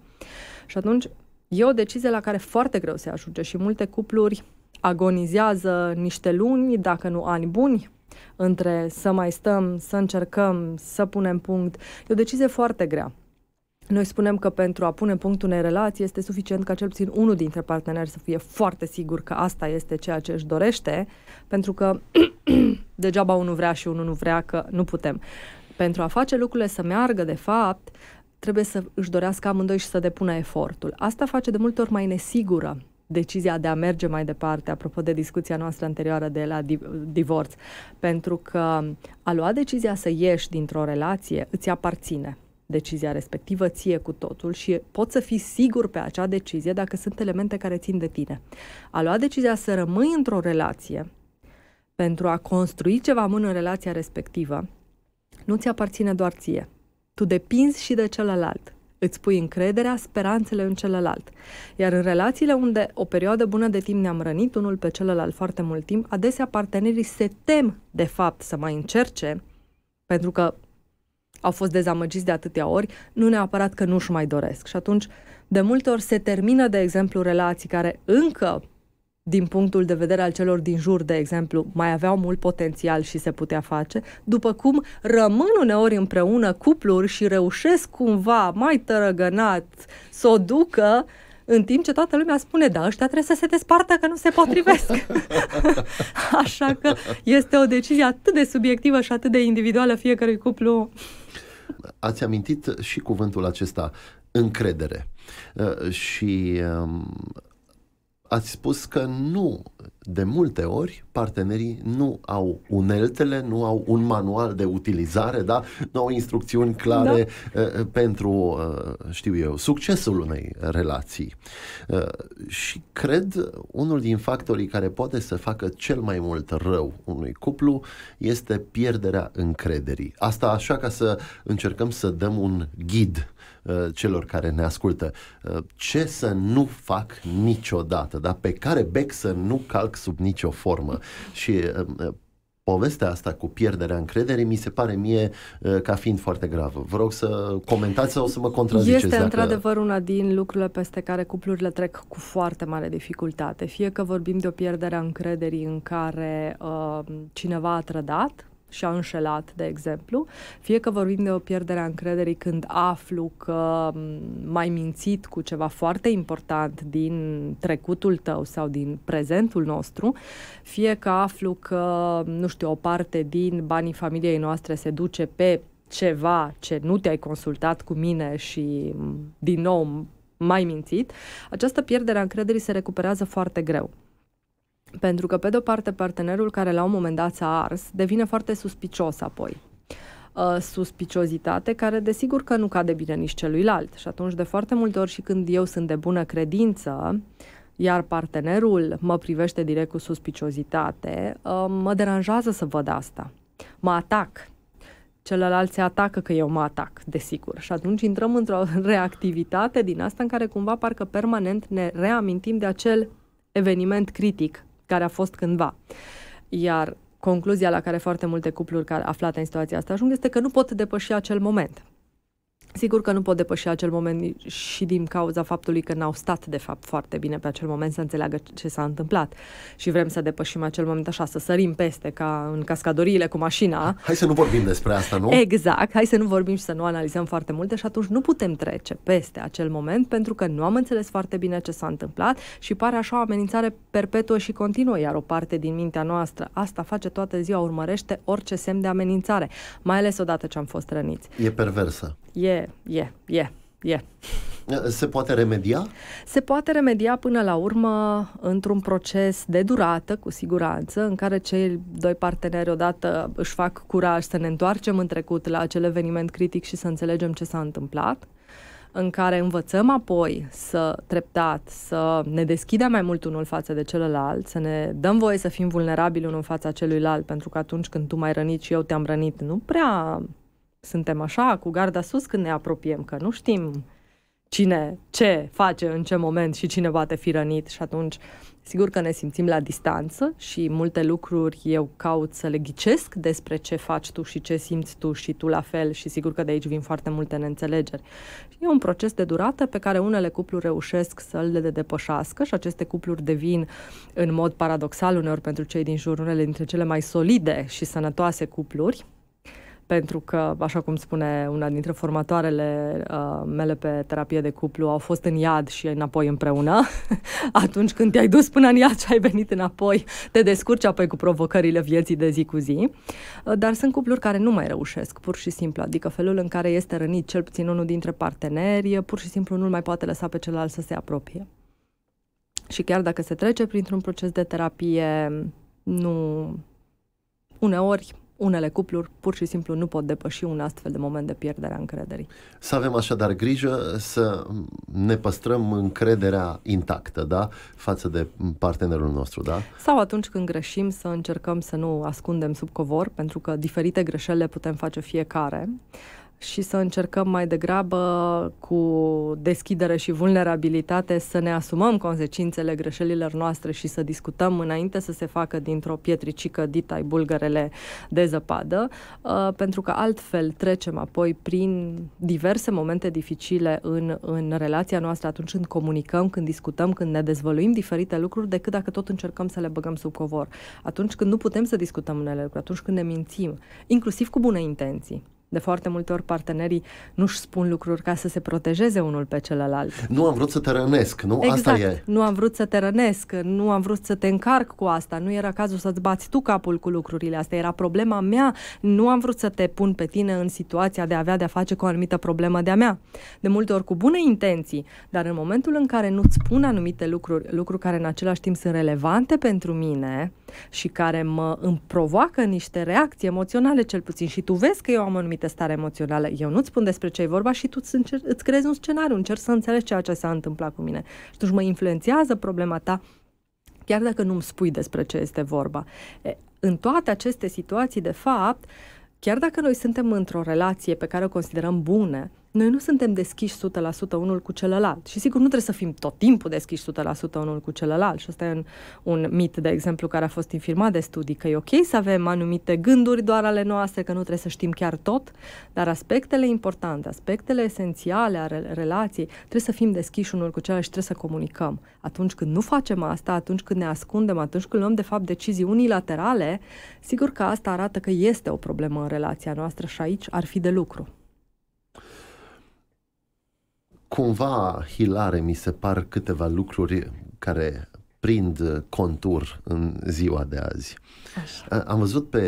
Și atunci e o decizie la care foarte greu se ajunge și multe cupluri agonizează niște luni, dacă nu ani buni, între să mai stăm, să încercăm, să punem punct. E o decizie foarte grea. Noi spunem că pentru a pune punct unei relații este suficient ca cel puțin unul dintre parteneri să fie foarte sigur că asta este ceea ce își dorește, pentru că degeaba unul vrea și unul nu vrea că nu putem. Pentru a face lucrurile să meargă, de fapt, trebuie să își dorească amândoi și să depună efortul. Asta face de multe ori mai nesigură decizia de a merge mai departe, apropo de discuția noastră anterioară de la divorț, pentru că a lua decizia să ieși dintr-o relație îți aparține decizia respectivă ție cu totul și poți să fii sigur pe acea decizie dacă sunt elemente care țin de tine. A lua decizia să rămâi într-o relație pentru a construi ceva mână în relația respectivă nu ți aparține doar ție. Tu depinzi și de celălalt. Îți pui încrederea, speranțele în celălalt. Iar în relațiile unde o perioadă bună de timp ne-am rănit unul pe celălalt foarte mult timp, adesea partenerii se tem, de fapt, să mai încerce, pentru că au fost dezamăgiți de atâtea ori, nu neapărat că nu-și mai doresc. Și atunci, de multe ori se termină, de exemplu, relații care încă, din punctul de vedere al celor din jur, de exemplu, mai aveau mult potențial și se putea face, după cum rămân uneori împreună cupluri și reușesc cumva mai tărăgănat să o ducă în timp ce toată lumea spune, da, ăștia trebuie să se despartă că nu se potrivesc. Așa că este o decizie atât de subiectivă și atât de individuală fiecărui cuplu Ați amintit și cuvântul acesta încredere. Uh, și um, ați spus că nu, de multe ori, partenerii nu au uneltele, nu au un manual de utilizare, da? nu au instrucțiuni clare da. Eh, eh, pentru, eh, știu eu, succesul unei relații. Și cred unul din factorii care poate să facă cel mai mult rău unui cuplu este pierderea încrederii. Asta așa ca să încercăm să dăm un ghid Uh, celor care ne ascultă. Uh, ce să nu fac niciodată, dar pe care bec să nu calc sub nicio formă. Și uh, povestea asta cu pierderea încrederii mi se pare mie ca fiind foarte gravă. Vă rog să comentați sau să mă contraziceți. Este dacă... într-adevăr una din lucrurile peste care cuplurile trec cu foarte mare dificultate. Fie că vorbim de o pierdere a încrederii în care uh, cineva a trădat, și a înșelat, de exemplu, fie că vorbim de o pierdere a încrederii când aflu că mai mințit cu ceva foarte important din trecutul tău sau din prezentul nostru, fie că aflu că, nu știu, o parte din banii familiei noastre se duce pe ceva ce nu te-ai consultat cu mine și, din nou, mai mințit, această pierdere a încrederii se recuperează foarte greu. Pentru că, pe de-o parte, partenerul care la un moment dat s-a ars devine foarte suspicios apoi. Uh, suspiciozitate care, desigur, că nu cade bine nici celuilalt. Și atunci, de foarte multe ori și când eu sunt de bună credință, iar partenerul mă privește direct cu suspiciozitate, uh, mă deranjează să văd asta. Mă atac celălalt se atacă că eu mă atac, desigur. Și atunci intrăm într-o reactivitate din asta în care cumva parcă permanent ne reamintim de acel eveniment critic care a fost cândva. Iar concluzia la care foarte multe cupluri care aflate în situația asta ajung este că nu pot depăși acel moment. Sigur că nu pot depăși acel moment și din cauza faptului că n-au stat, de fapt, foarte bine pe acel moment să înțeleagă ce s-a întâmplat. Și vrem să depășim acel moment așa, să sărim peste, ca în cascadoriile cu mașina. Hai să nu vorbim despre asta, nu? Exact, hai să nu vorbim și să nu analizăm foarte multe și deci atunci nu putem trece peste acel moment pentru că nu am înțeles foarte bine ce s-a întâmplat și pare așa o amenințare perpetuă și continuă, iar o parte din mintea noastră asta face toată ziua, urmărește orice semn de amenințare, mai ales odată ce am fost răniți. E perversă. E e, e, e, Se poate remedia? Se poate remedia până la urmă într-un proces de durată, cu siguranță, în care cei doi parteneri odată își fac curaj să ne întoarcem în trecut la acel eveniment critic și să înțelegem ce s-a întâmplat în care învățăm apoi să treptat, să ne deschidem mai mult unul față de celălalt, să ne dăm voie să fim vulnerabili unul în fața celuilalt, pentru că atunci când tu mai rănit și eu te-am rănit, nu prea suntem așa, cu garda sus când ne apropiem, că nu știm cine ce face în ce moment și cine poate fi rănit și atunci sigur că ne simțim la distanță și multe lucruri eu caut să le ghicesc despre ce faci tu și ce simți tu și tu la fel și sigur că de aici vin foarte multe neînțelegeri. E un proces de durată pe care unele cupluri reușesc să le depășească și aceste cupluri devin în mod paradoxal uneori pentru cei din jur unele dintre cele mai solide și sănătoase cupluri pentru că, așa cum spune una dintre formatoarele uh, mele pe terapie de cuplu, au fost în iad și înapoi împreună. Atunci când te-ai dus până în iad și ai venit înapoi, te descurci apoi cu provocările vieții de zi cu zi. Uh, dar sunt cupluri care nu mai reușesc, pur și simplu, adică felul în care este rănit cel puțin unul dintre parteneri, pur și simplu nu mai poate lăsa pe celălalt să se apropie. Și chiar dacă se trece printr-un proces de terapie, nu uneori unele cupluri pur și simplu nu pot depăși un astfel de moment de pierdere a încrederii. Să avem așadar grijă să ne păstrăm încrederea intactă, da? Față de partenerul nostru, da? Sau atunci când greșim să încercăm să nu ascundem sub covor, pentru că diferite greșeli le putem face fiecare și să încercăm mai degrabă cu deschidere și vulnerabilitate să ne asumăm consecințele greșelilor noastre și să discutăm înainte să se facă dintr-o pietricică ditai bulgărele de zăpadă, uh, pentru că altfel trecem apoi prin diverse momente dificile în, în relația noastră atunci când comunicăm, când discutăm, când ne dezvăluim diferite lucruri, decât dacă tot încercăm să le băgăm sub covor. Atunci când nu putem să discutăm unele lucruri, atunci când ne mințim, inclusiv cu bune intenții. De foarte multe ori partenerii nu-și spun lucruri ca să se protejeze unul pe celălalt. Nu am vrut să te rănesc, nu? Exact. Asta e. Nu am vrut să te rănesc, nu am vrut să te încarc cu asta, nu era cazul să-ți bați tu capul cu lucrurile astea, era problema mea, nu am vrut să te pun pe tine în situația de a avea de-a face cu o anumită problemă de-a mea. De multe ori cu bune intenții, dar în momentul în care nu-ți spun anumite lucruri, lucruri care în același timp sunt relevante pentru mine și care mă îmi provoacă niște reacții emoționale cel puțin și tu vezi că eu am anumite anumită stare emoțională. Eu nu-ți spun despre ce e vorba și tu îți, încer- îți creezi un scenariu, încerci să înțelegi ceea ce s-a întâmplat cu mine. Și atunci mă influențează problema ta chiar dacă nu-mi spui despre ce este vorba. E, în toate aceste situații, de fapt, chiar dacă noi suntem într-o relație pe care o considerăm bună, noi nu suntem deschiși 100% unul cu celălalt. Și sigur, nu trebuie să fim tot timpul deschiși 100% unul cu celălalt. Și ăsta e un, un mit, de exemplu, care a fost infirmat de studii, că e ok să avem anumite gânduri doar ale noastre, că nu trebuie să știm chiar tot, dar aspectele importante, aspectele esențiale ale relației, trebuie să fim deschiși unul cu celălalt și trebuie să comunicăm. Atunci când nu facem asta, atunci când ne ascundem, atunci când luăm, de fapt, decizii unilaterale, sigur că asta arată că este o problemă în relația noastră și aici ar fi de lucru cumva hilare mi se par câteva lucruri care prind contur în ziua de azi. Așa. Am văzut pe,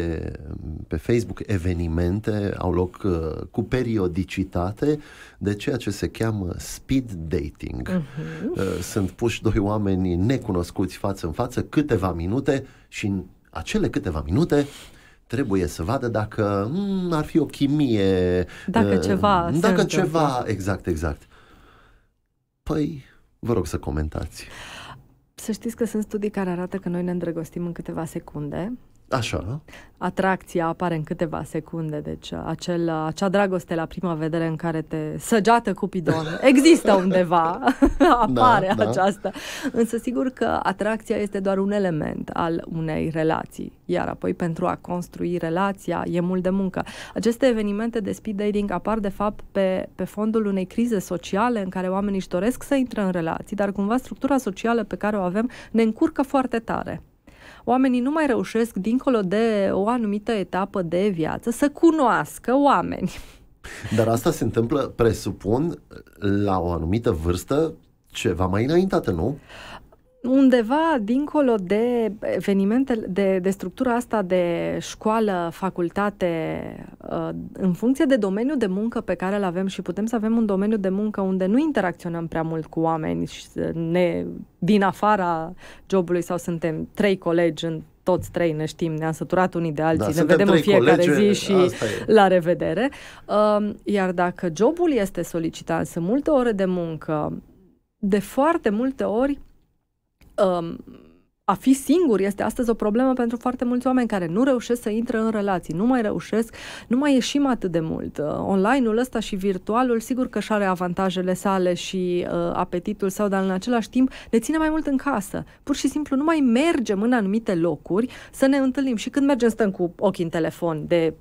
pe Facebook evenimente, au loc uh, cu periodicitate de ceea ce se cheamă speed dating. Uh-huh. Uh, sunt puși doi oameni necunoscuți față în față câteva minute și în acele câteva minute trebuie să vadă dacă m- mm, ar fi o chimie. Dacă uh, ceva. Dacă ceva, exact, exact. Păi, vă rog să comentați. Să știți că sunt studii care arată că noi ne îndrăgostim în câteva secunde, Așa, nu? Da? Atracția apare în câteva secunde, deci uh, acel, uh, acea dragoste la prima vedere în care te săgeată cu pidon există undeva, da, apare da, aceasta. Da. Însă sigur că atracția este doar un element al unei relații, iar apoi pentru a construi relația e mult de muncă. Aceste evenimente de speed dating apar de fapt pe, pe fondul unei crize sociale în care oamenii își doresc să intre în relații, dar cumva structura socială pe care o avem ne încurcă foarte tare oamenii nu mai reușesc, dincolo de o anumită etapă de viață, să cunoască oameni. Dar asta se întâmplă, presupun, la o anumită vârstă ceva mai înaintată, nu? undeva dincolo de evenimentele, de, de structura asta de școală, facultate, uh, în funcție de domeniul de muncă pe care îl avem și putem să avem un domeniu de muncă unde nu interacționăm prea mult cu oameni și ne, din afara jobului sau suntem trei colegi în toți trei ne știm, ne-am săturat unii de alții, da, ne vedem în fiecare colegi, zi și la revedere. Um, iar dacă jobul este solicitat, sunt multe ore de muncă, de foarte multe ori Um, a fi singur este astăzi o problemă pentru foarte mulți oameni care nu reușesc să intre în relații, nu mai reușesc, nu mai ieșim atât de mult. Uh, online-ul ăsta și virtualul, sigur că și are avantajele sale și uh, apetitul sau, dar în același timp ne ține mai mult în casă. Pur și simplu nu mai mergem în anumite locuri să ne întâlnim și când mergem stăm cu ochii în telefon de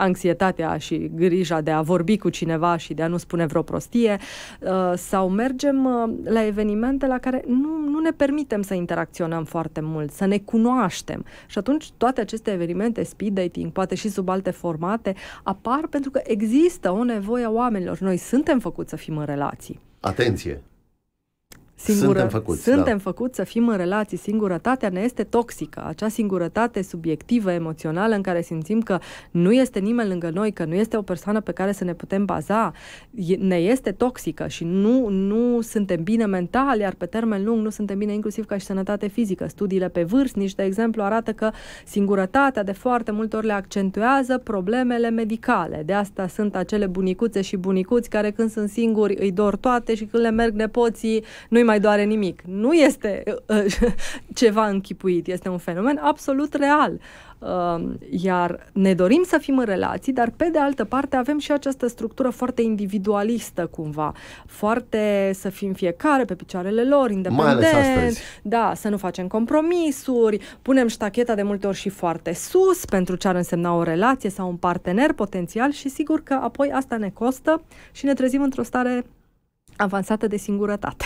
anxietatea și grija de a vorbi cu cineva și de a nu spune vreo prostie, uh, sau mergem uh, la evenimente la care nu, nu ne permitem să interacționăm foarte mult, să ne cunoaștem. Și atunci toate aceste evenimente, speed dating, poate și sub alte formate, apar pentru că există o nevoie a oamenilor. Noi suntem făcuți să fim în relații. Atenție! singură, da. suntem făcuți. Suntem da. făcuți să fim în relații. Singurătatea ne este toxică. Acea singurătate subiectivă, emoțională, în care simțim că nu este nimeni lângă noi, că nu este o persoană pe care să ne putem baza, ne este toxică și nu, nu suntem bine mental, iar pe termen lung nu suntem bine inclusiv ca și sănătate fizică. Studiile pe nici de exemplu, arată că singurătatea de foarte multe ori le accentuează problemele medicale. De asta sunt acele bunicuțe și bunicuți care când sunt singuri îi dor toate și când le merg nepoții nu-i mai doare nimic. Nu este uh, ceva închipuit, este un fenomen absolut real. Uh, iar ne dorim să fim în relații, dar pe de altă parte avem și această structură foarte individualistă cumva, foarte să fim fiecare pe picioarele lor, independent, da, să nu facem compromisuri, punem ștacheta de multe ori și foarte sus pentru ce ar însemna o relație sau un partener potențial și sigur că apoi asta ne costă și ne trezim într-o stare avansată de singurătate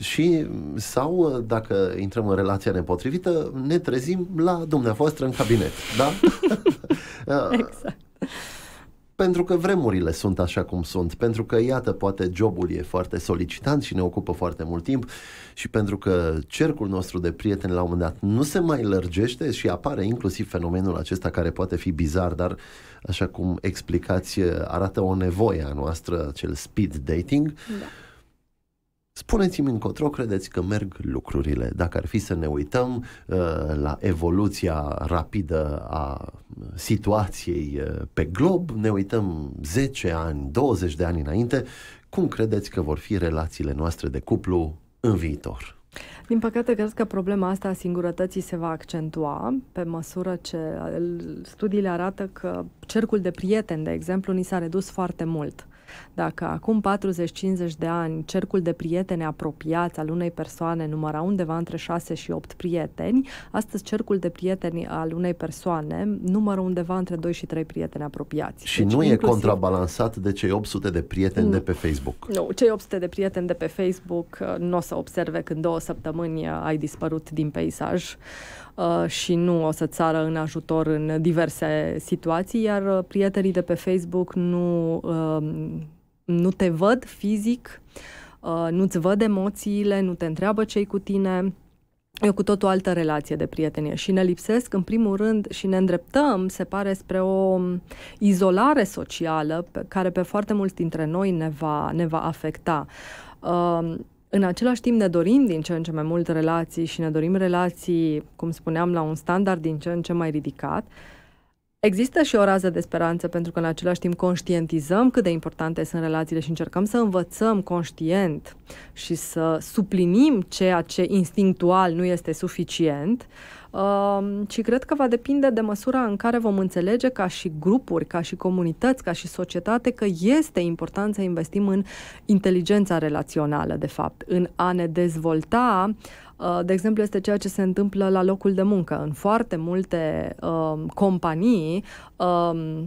și mm, sau, ă, dacă intrăm în relația nepotrivită, ne trezim la dumneavoastră în cabinet, da? Ă, exact. Pentru că vremurile sunt așa cum sunt, pentru că, iată, poate jobul e foarte solicitant și ne ocupă foarte mult timp și pentru că cercul nostru de prieteni la un moment dat nu se mai lărgește și apare inclusiv fenomenul acesta care poate fi bizar, dar, așa cum explicați, arată o nevoie a noastră, acel speed dating. Da Spuneți-mi încotro credeți că merg lucrurile, dacă ar fi să ne uităm uh, la evoluția rapidă a situației uh, pe glob, ne uităm 10 ani, 20 de ani înainte, cum credeți că vor fi relațiile noastre de cuplu în viitor? Din păcate, cred că problema asta a singurătății se va accentua pe măsură ce uh, studiile arată că cercul de prieteni, de exemplu, ni s-a redus foarte mult. Dacă acum 40-50 de ani cercul de prieteni apropiați al unei persoane număra undeva între 6 și 8 prieteni, astăzi cercul de prieteni al unei persoane numără undeva între 2 și 3 prieteni apropiați. Și deci, nu inclusiv... e contrabalansat de cei 800 de prieteni nu, de pe Facebook. Nu, cei 800 de prieteni de pe Facebook uh, nu o să observe când două săptămâni uh, ai dispărut din peisaj. Uh, și nu o să țară în ajutor în diverse situații, iar uh, prietenii de pe Facebook nu, uh, nu te văd fizic, nu-ți văd emoțiile, nu te întreabă ce cu tine. E cu tot o altă relație de prietenie și ne lipsesc în primul rând și ne îndreptăm, se pare, spre o um, izolare socială pe care pe foarte mulți dintre noi ne va, ne va afecta. Uh, în același timp ne dorim din ce în ce mai mult relații și ne dorim relații, cum spuneam, la un standard din ce în ce mai ridicat. Există și o rază de speranță pentru că în același timp conștientizăm cât de importante sunt relațiile și încercăm să învățăm conștient și să suplinim ceea ce instinctual nu este suficient. Uh, ci um, și cred că va depinde de măsura în care vom înțelege ca și grupuri, ca și comunități, ca și societate că este important să investim în inteligența relațională, de fapt, în a ne dezvolta uh, de exemplu, este ceea ce se întâmplă la locul de muncă. În foarte multe uh, companii, uh,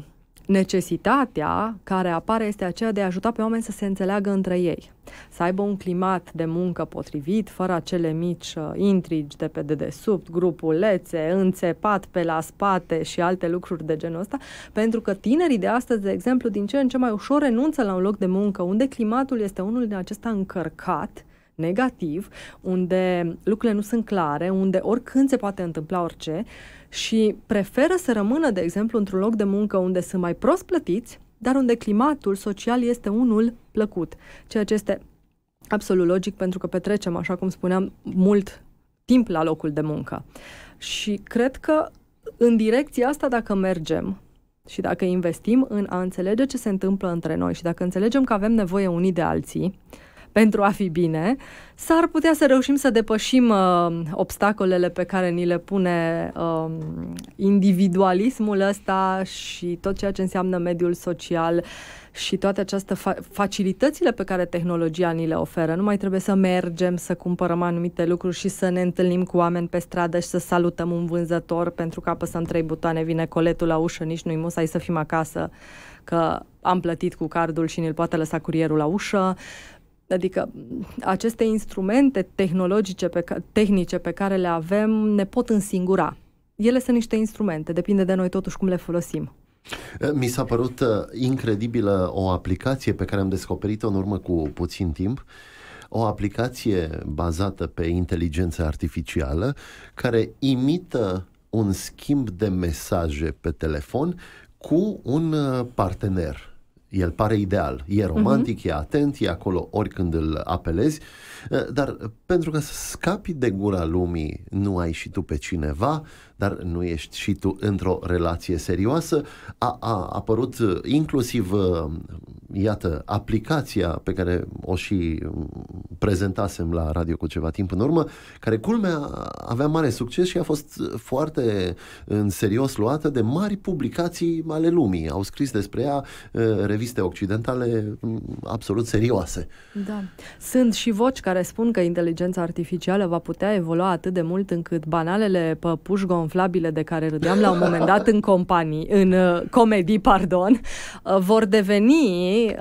necesitatea care apare este aceea de a ajuta pe oameni să se înțeleagă între ei, să aibă un climat de muncă potrivit, fără acele mici uh, intrigi de pe dedesubt, grupulețe, înțepat pe la spate și alte lucruri de genul ăsta, pentru că tinerii de astăzi, de exemplu, din ce în ce mai ușor renunță la un loc de muncă unde climatul este unul din acesta încărcat, negativ, unde lucrurile nu sunt clare, unde oricând se poate întâmpla orice și preferă să rămână, de exemplu, într-un loc de muncă unde sunt mai prost plătiți, dar unde climatul social este unul plăcut, ceea ce este absolut logic pentru că petrecem, așa cum spuneam, mult timp la locul de muncă. Și cred că în direcția asta, dacă mergem și dacă investim în a înțelege ce se întâmplă între noi și dacă înțelegem că avem nevoie unii de alții, uh, pentru a fi bine, s-ar putea să reușim să depășim uh, obstacolele pe care ni le pune uh, individualismul ăsta și tot ceea ce înseamnă mediul social și toate aceste fa- facilitățile pe care tehnologia ni le oferă. Nu mai trebuie să mergem să cumpărăm anumite lucruri și să ne întâlnim cu oameni pe stradă și să salutăm un vânzător pentru că apăsăm trei butoane, vine coletul la ușă, nici nu-i musai să fim acasă că am plătit cu cardul și ne-l poate lăsa curierul la ușă. Adică aceste instrumente tehnologice pe ca, tehnice pe care le avem ne pot însingura. Ele sunt niște instrumente, depinde de noi totuși cum le folosim. Eh, mi s-a părut eh, incredibilă o aplicație pe care am descoperit-o în urmă cu puțin timp, o aplicație bazată pe inteligență artificială care imită un schimb de mesaje pe telefon cu un eh, partener el pare ideal. E mhm. romantic, uh-huh. e atent, e acolo oricând îl apelezi, eh, dar pentru că să scapi de gura lumii, nu ai și tu pe cineva, dar nu ești și tu într-o relație serioasă. A, a apărut uh, inclusiv, uh, iată, aplicația pe care o și mm, prezentasem la radio cu ceva timp în urmă, care culmea avea mare succes și a fost uh, foarte în serios luată de mari publicații ale lumii. Au scris despre ea reviste occidentale mm, absolut serioase. Da. Sunt și voci care spun că inteligența artificială va putea evolua atât de mult încât banalele păpuși gonflabile de care râdeam la un moment dat în companii, în uh, comedii, pardon, uh, vor deveni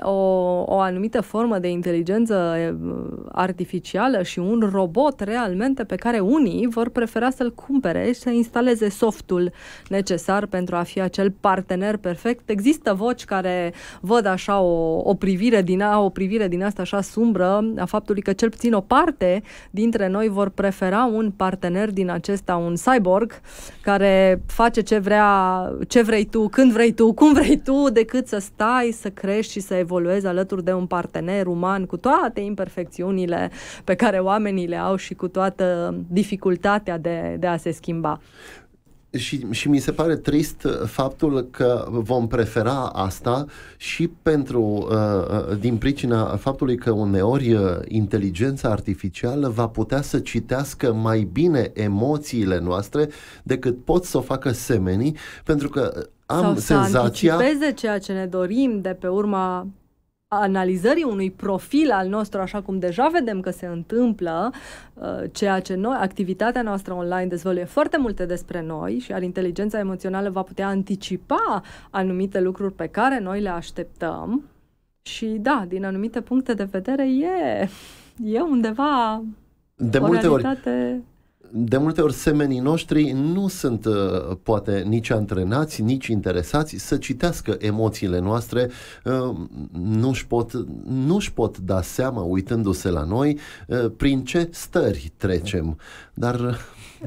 o, o anumită formă de inteligență uh, artificială și un robot realmente pe care unii vor prefera să-l cumpere și să instaleze softul necesar pentru a fi acel partener perfect. Există voci care văd așa o, o privire din a, o privire din asta așa sumbră a faptului că cel puțin o parte dintre noi vor prefera un partener din acesta, un cyborg, care face ce, vrea, ce vrei tu, când vrei tu, cum vrei tu, decât să stai, să crești și să evoluezi alături de un partener uman cu toate imperfecțiunile pe care oamenii le au și cu toată dificultatea de, de a se schimba și, și mi se pare trist uh, faptul că vom prefera asta și pentru uh, uh, din pricina faptului că uneori inteligența artificială va putea să citească mai bine emoțiile noastre decât pot să o facă semenii, pentru că am Sau senzația... să anticipeze ceea ce ne dorim de pe urma analizării unui profil al nostru, așa cum deja vedem că se întâmplă, uh, ceea ce noi, activitatea noastră online dezvăluie foarte multe despre noi și ar inteligența emoțională va putea anticipa anumite lucruri pe care noi le așteptăm. Și da, din anumite puncte de vedere e, e undeva de multe realitate... ori de multe ori semenii noștri nu sunt uh, poate nici antrenați, nici interesați să citească emoțiile noastre, uh, nu-și pot, nu-și pot da seama, uitându-se la noi, uh, prin ce stări trecem. Dar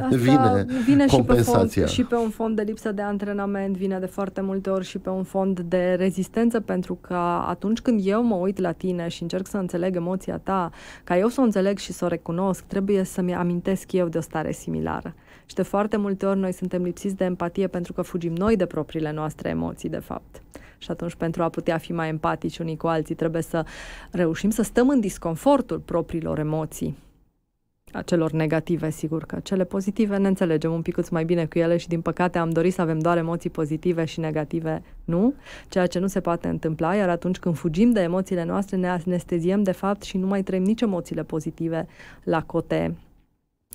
Asta vine, vine Și pe, fond, și pe un fond de lipsă de antrenament, vine de foarte multe ori și pe un fond de rezistență, pentru că atunci când eu mă uit la tine și încerc să înțeleg emoția ta, ca eu să o înțeleg și să o recunosc, trebuie să-mi amintesc eu de o stare similară. Și de foarte multe ori noi suntem lipsiți de empatie pentru că fugim noi de propriile noastre emoții, de fapt. Și atunci, pentru a putea fi mai empatici unii cu alții, trebuie să reușim să stăm în disconfortul propriilor emoții a celor negative, sigur că cele pozitive ne înțelegem un pic mai bine cu ele și din păcate am dorit să avem doar emoții pozitive și negative, nu, ceea ce nu se poate întâmpla, iar atunci când fugim de emoțiile noastre ne anesteziem de fapt și nu mai trăim nici emoțiile pozitive la cote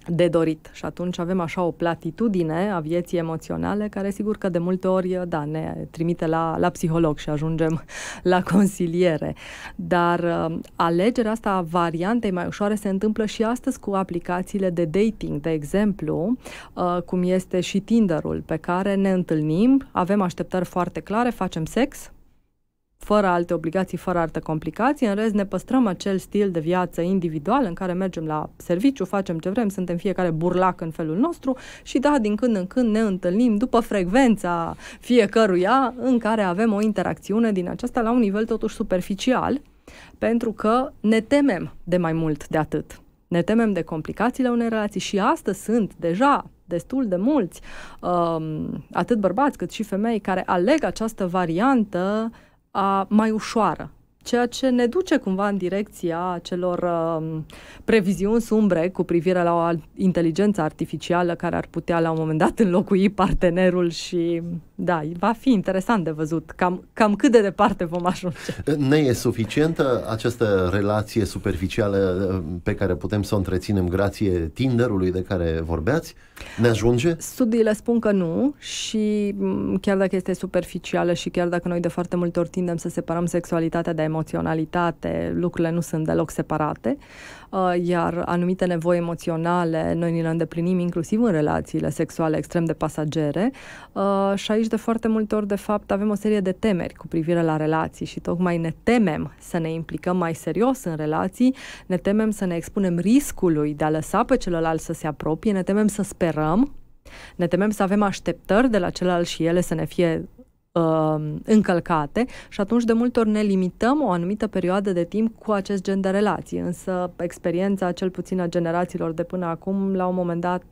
de dorit. Și atunci avem așa o platitudine a vieții emoționale care sigur că de multe ori da, ne trimite la, la psiholog și ajungem la consiliere. Dar uh, alegerea asta a variantei mai ușoare se întâmplă și astăzi cu aplicațiile de dating, de exemplu, uh, cum este și Tinderul, pe care ne întâlnim, avem așteptări foarte clare, facem sex, fără alte obligații, fără alte complicații, în rest ne păstrăm acel stil de viață individual în care mergem la serviciu, facem ce vrem, suntem fiecare burlac în felul nostru și da, din când în când ne întâlnim după frecvența fiecăruia în care avem o interacțiune din aceasta la un nivel totuși superficial, pentru că ne temem de mai mult de atât. Ne temem de complicațiile unei relații și astăzi sunt deja destul de mulți, um, atât bărbați cât și femei, care aleg această variantă a, mai ușoară, ceea ce ne duce cumva în direcția celor uh, previziuni sumbre cu privire la o inteligență artificială care ar putea la un moment dat înlocui partenerul și da, va fi interesant de văzut cam, cam cât de departe vom ajunge. Ne e suficientă această relație superficială uh, pe care putem să o întreținem grație Tinderului de care vorbeați? Ne ajunge? Studiile spun că nu și mm, chiar dacă este superficială și chiar dacă noi de foarte multe ori tindem să separăm sexualitatea de emoționalitate, lucrurile nu sunt deloc separate. Uh, Uh, iar anumite nevoi emoționale noi ni le îndeplinim inclusiv în relațiile sexuale extrem de pasagere uh, și aici de foarte multe ori, de fapt, avem o serie de temeri cu privire la relații și tocmai ne temem să ne implicăm mai serios în relații, ne temem să ne expunem riscului de a lăsa pe celălalt să se apropie, ne temem să sperăm ne temem să avem așteptări de la celălalt și ele să ne fie Um, încălcate și atunci de multe ori ne limităm o anumită perioadă de timp cu acest gen de relații. Însă experiența, cel puțin a generațiilor de până acum, la un moment dat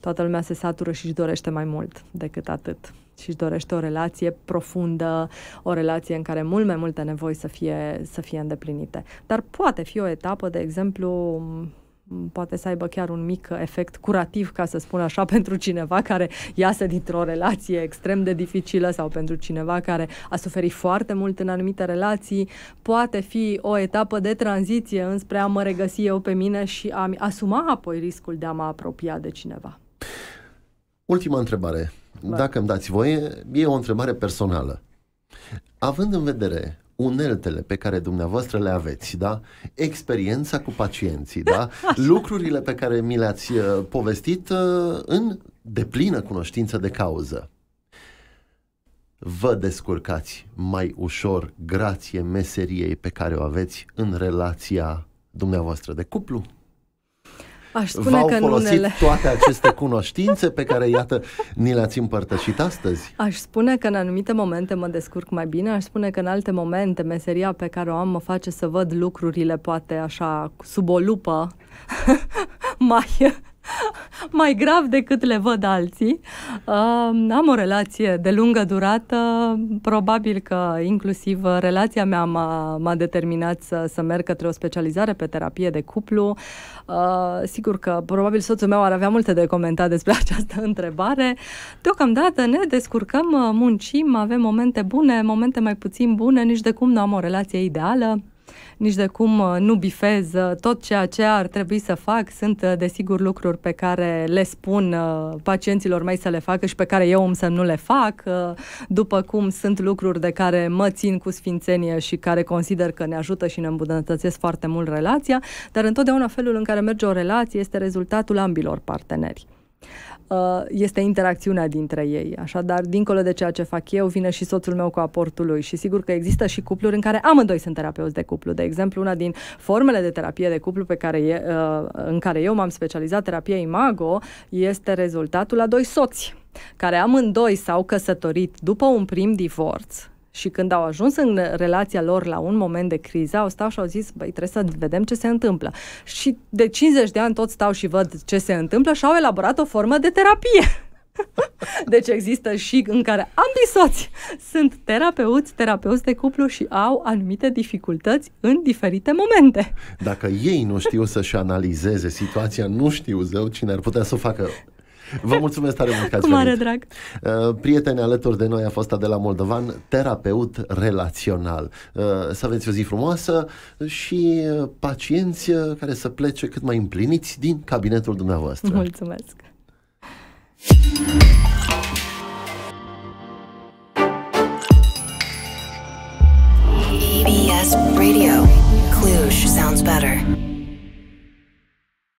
toată lumea se satură și își dorește mai mult decât atât și își dorește o relație profundă, o relație în care mult mai multe nevoi să fie, să fie îndeplinite. Dar poate fi o etapă, de exemplu, poate să aibă chiar un mic efect curativ, ca să spun așa, pentru cineva care iasă dintr-o relație extrem de dificilă sau pentru cineva care a suferit foarte mult în anumite relații, poate fi o etapă de tranziție înspre a mă regăsi eu pe mine și a asuma apoi riscul de a mă apropia de cineva. Ultima întrebare. Dacă îmi dați voie, e o întrebare personală. Având în vedere uneltele pe care dumneavoastră le aveți, da? Experiența cu pacienții, da? Lucrurile pe care mi le-ați uh, povestit uh, în deplină cunoștință de cauză. Vă descurcați mai ușor grație meseriei pe care o aveți în relația dumneavoastră de cuplu? Aș spune V-au că folosit unele... toate aceste cunoștințe pe care, iată, ni le-ați împărtășit astăzi? Aș spune că în anumite momente mă descurc mai bine, aș spune că în alte momente meseria pe care o am mă face să văd lucrurile poate așa sub o lupă mai mai grav decât le văd alții. Am o relație de lungă durată, probabil că inclusiv relația mea m-a, m-a determinat să, să merg către o specializare pe terapie de cuplu. Uh, sigur că probabil soțul meu ar avea multe de comentat despre această întrebare. Deocamdată ne descurcăm, uh, muncim, avem momente bune, momente mai puțin bune, nici de cum nu am o relație ideală nici de cum uh, nu bifez uh, tot ceea ce ar trebui să fac. Sunt, uh, desigur, lucruri pe care le spun pacienților mei să le facă și pe care eu îmi să nu le fac, după cum sunt lucruri de care mă țin cu sfințenie și care consider că ne ajută și ne îmbunătățesc foarte mult relația, dar întotdeauna felul în care merge o relație este rezultatul ambilor parteneri. Uh, este interacțiunea dintre ei. Așadar, dincolo de ceea ce fac eu, vine și soțul meu cu aportul lui. Și sigur că există și cupluri în care amândoi sunt terapeuți de cuplu. De exemplu, una din formele de terapie de cuplu pe care e, uh, în care eu m-am specializat, terapia Imago, este rezultatul a doi soți care amândoi s-au căsătorit după un prim divorț și când au ajuns în relația lor la un moment de criză, au stat și au zis, băi, trebuie să vedem ce se întâmplă. Și de 50 de ani tot stau și văd ce se întâmplă și au elaborat o formă de terapie. Deci există și în care ambii soți sunt terapeuți, terapeuți de cuplu și au anumite dificultăți în diferite momente. Dacă ei nu știu să-și analizeze situația, nu știu zău cine ar putea să o facă. Vă mulțumesc tare mult că ați Cu mare venit. drag. Uh, prieteni, alături de noi a fost Adela Moldovan, terapeut relațional. Uh, să aveți o zi frumoasă și uh, pacienți care să plece cât mai împliniți din cabinetul dumneavoastră. Mulțumesc! Radio. Cluj sounds better.